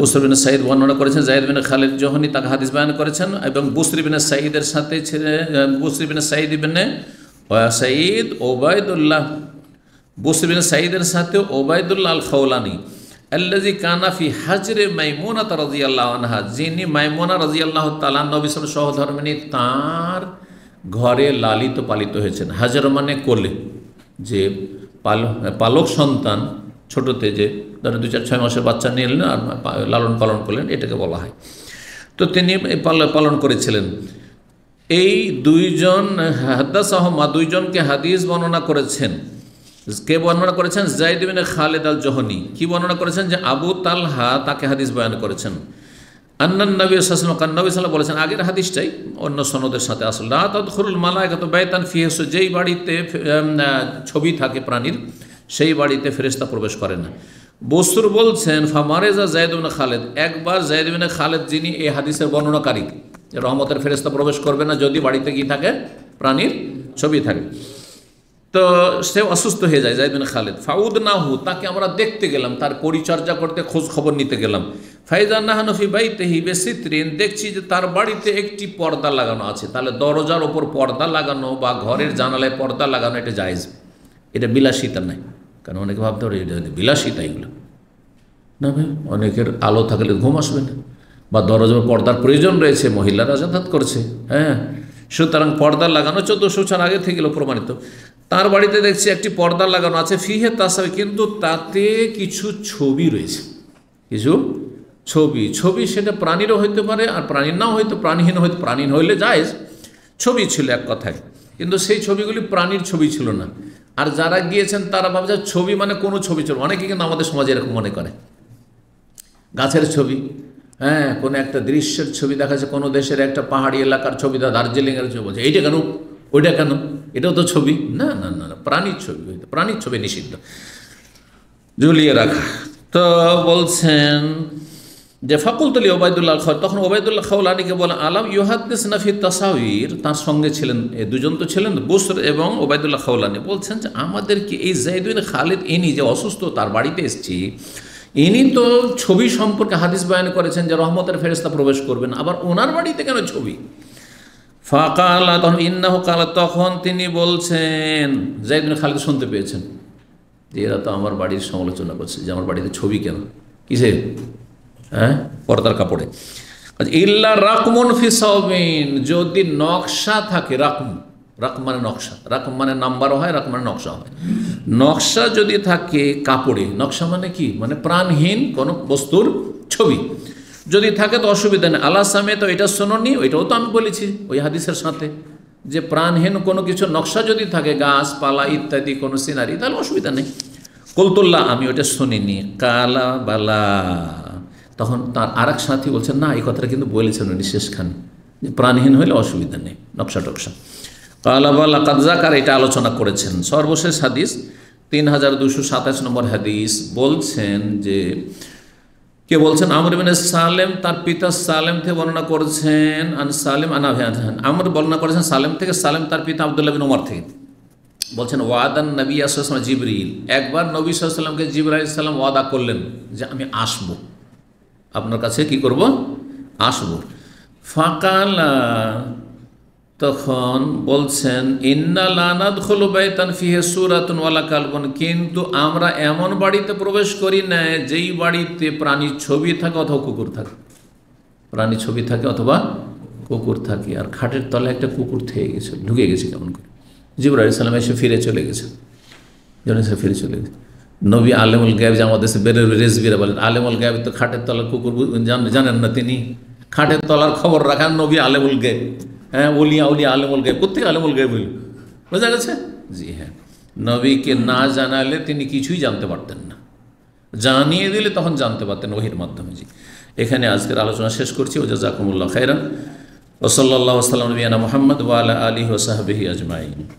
বুসরবিন সাঈদ বর্ণনা করেছেন জাহিদ বিন খালিদ জোহনি তাকে হাদিস বয়ান করেছেন এবং বুসরিবিন সাঈদের সাথে ছিলেন বুসরিবিন সাঈদ ইবিনে সাঈদ ওবায়দুল্লাহ বুসরিবিন সাঈদের সাথে ওবায়দুল্লাহ আল খৌলানি আল্লাজি কানাফি হাজরে মাইমোনা রাজিয়াল্লাহ আনহা যিনি মাইমোনা রাজিয়াল্লাহ তালান নবিসম সহধর্মিনী তাঁর ঘরে লালিত পালিত হয়েছেন হাজার মানে কোলে যে পালক সন্তান ছোটতে যে ধরেন দু চার ছয় মাসের বাচ্চা নিয়ে এলেন আর লালন পালন করলেন এটাকে বলা হয় তো তিনি পালন করেছিলেন এই দুইজন হাদ্দাস আহমা দুইজনকে হাদিস বর্ণনা করেছেন কে বর্ণনা করেছেন জাইদিন খালেদ আল জহনি কি বর্ণনা করেছেন যে আবু তালহা তাকে হাদিস বয়ান করেছেন আন্নান নবী সাল্লাম কান নবী সাল্লাম বলেছেন আগের হাদিসটাই অন্য সনদের সাথে আসল না মালা মালায়কাত বেতান ফিহেস যেই বাড়িতে ছবি থাকে প্রাণীর সেই বাড়িতে ফেরেস্তা প্রবেশ করে না বস্তুর বলছেন ফামারেজা জায়দবিন খালেদ একবার জায়দবিন খালেদ যিনি এই হাদিসের বর্ণনাকারী রহমতের ফেরেস্তা প্রবেশ করবে না যদি বাড়িতে কি থাকে প্রাণীর ছবি থাকে তো সে অসুস্থ হয়ে যায় যাইবেন খালেদ ফাউদ না হু তাকে আমরা দেখতে গেলাম তার পরিচর্যা করতে খোঁজ খবর নিতে গেলাম ফাইজা নাহানফি বেশি ত্রেন দেখছি যে তার বাড়িতে একটি পর্দা লাগানো আছে তাহলে দরজার ওপর পর্দা লাগানো বা ঘরের জানালায় পর্দা লাগানো এটা জায়জ এটা বিলাসিতা নাই কারণ অনেকে ভাবতে পারে এটা বিলাসিতা এগুলো না ভাই অনেকের আলো থাকলে ঘুম আসবে না বা দরজা পর্দার প্রয়োজন রয়েছে মহিলারা যাতায়াত করছে হ্যাঁ সুতরাং পর্দা লাগানো চোদ্দশো ছাড়া আগে থেকে প্রমাণিত তার বাড়িতে দেখছি একটি পর্দা লাগানো আছে ফিহে তাসাবি কিন্তু তাতে কিছু ছবি রয়েছে কিছু ছবি ছবি সেটা প্রাণীরও হইতে পারে আর প্রাণীর নাও হয়তো প্রাণীহীন হয়তো প্রাণীন হইলে যায় ছবি ছিল এক কথায় কিন্তু সেই ছবিগুলি প্রাণীর ছবি ছিল না আর যারা গিয়েছেন তারা ভাবছে ছবি মানে কোনো ছবি ছিল অনেকে কিন্তু আমাদের সমাজে এরকম মনে করে গাছের ছবি হ্যাঁ কোনো একটা দৃশ্যের ছবি দেখা যাচ্ছে কোনো দেশের একটা পাহাড়ি এলাকার ছবি দার্জিলিংয়ের ছবি বলছে এইটা কেন ওইটা কেন এটাও তো ছবি না না না না প্রাণীর ছবি প্রাণীর ছবি নিষিদ্ধ ঝুলিয়ে রাখা তো বলছেন যে তলি ওবায়দুল্লাহ খাউল তখন ওবায়দুল্লাহ খাউলানিকে বলেন আলাম ইউহাদ্দিস নাফি তাসাউর তার সঙ্গে ছিলেন দুজন তো ছিলেন বুসর এবং ওবায়দুল্লাহ খাউলানি বলছেন যে আমাদেরকে এই জাইদুল খালিদ ইনি যে অসুস্থ তার বাড়িতে এসছি ইনি তো ছবি সম্পর্কে হাদিস বয়ান করেছেন যে রহমতের ফেরেস্তা প্রবেশ করবেন আবার ওনার বাড়িতে কেন ছবি ফাঁকালা তখন ইন্নাহ কালা তখন তিনি বলছেন জাইদিন খালিদ শুনতে পেয়েছেন যে এরা তো আমার বাড়ির সমালোচনা করছে যে আমার বাড়িতে ছবি কেন কিসে হ্যাঁ পর্দার কাপড়ে ইল্লা রাকমন ফিসাবিন যদি নকশা থাকে রাকম রাক মানে নকশা রাক মানে নাম্বারও হয় রাক মানে নকশা হয় নকশা যদি থাকে কাপড়ে নকশা মানে কি মানে প্রাণহীন কোনো বস্তুর ছবি যদি থাকে তো অসুবিধা নেই আল্লাহ সামে তো এটা নি ওইটাও তো আমি বলেছি ওই হাদিসের সাথে যে প্রাণহীন কোনো কিছু নকশা যদি থাকে গাছপালা ইত্যাদি কোনো সিনারি তাহলে অসুবিধা নেই কলতুল্লাহ আমি ওটা শুনিনি কালা বালা তখন তার আর এক সাথী বলছেন না এই কথাটা কিন্তু বলেছেন উনি শেষখান যে প্রাণহীন হলে অসুবিধা নেই নকশা টকশা কালা বালা কাজাকার এটা আলোচনা করেছেন সর্বশেষ হাদিস তিন হাজার দুশো সাতাশ নম্বর হাদিস বলছেন যে কে বলছেন আমর ইবিন সালেম তার পিতা সালেম থেকে বর্ণনা করেছেন আন সালেম আনাভিয়ান আমর বর্ণনা করেছেন সালেম থেকে সালেম তার পিতা আবদুল্লাহ বিন ওমর থেকে বলছেন ওয়াদান নবী আসলাম জিবরিল একবার নবী সাল্লামকে জিবর সাল্লাম ওয়াদা করলেন যে আমি আসব আপনার কাছে কি করব আসব ফাঁকালা তখন বলছেন ইন্না লানাদ হলো বাইতান ফিহে সুরাতন ওয়ালা কালবন কিন্তু আমরা এমন বাড়িতে প্রবেশ করি না যেই বাড়িতে প্রাণীর ছবি থাকে অথবা কুকুর থাকে প্রাণী ছবি থাকে অথবা কুকুর থাকে আর খাটের তলে একটা কুকুর থেকে গেছে ঢুকে গেছে কেমন করে জিবরা ইসলাম এসে ফিরে চলে গেছে জনেসে ফিরে চলে গেছে নবী আলেমুল গ্যাব যে আমাদের বেরের রেজবিরা বলেন আলেমুল গ্যাব তো খাটের তলার কুকুর জানেন না তিনি খাটের তলার খবর রাখেন নবী আলেমুল গ্যাব হ্যাঁ ওলিয়া উলিয়া আলমুল গায়ে প্রত্যেক আলমুল বলি বোঝা গেছে জি হ্যাঁ নবীকে না জানালে তিনি কিছুই জানতে পারতেন না জানিয়ে দিলে তখন জানতে পারতেন ওহির মাধ্যমে জি এখানে আজকের আলোচনা শেষ করছি ও জাজাকুমুল্লাহ খাইরান সাল্লাহ সাল্লাম নবীনা মোহাম্মদ ওয়ালা আলী ও ওসাহাবিহি আজমাইন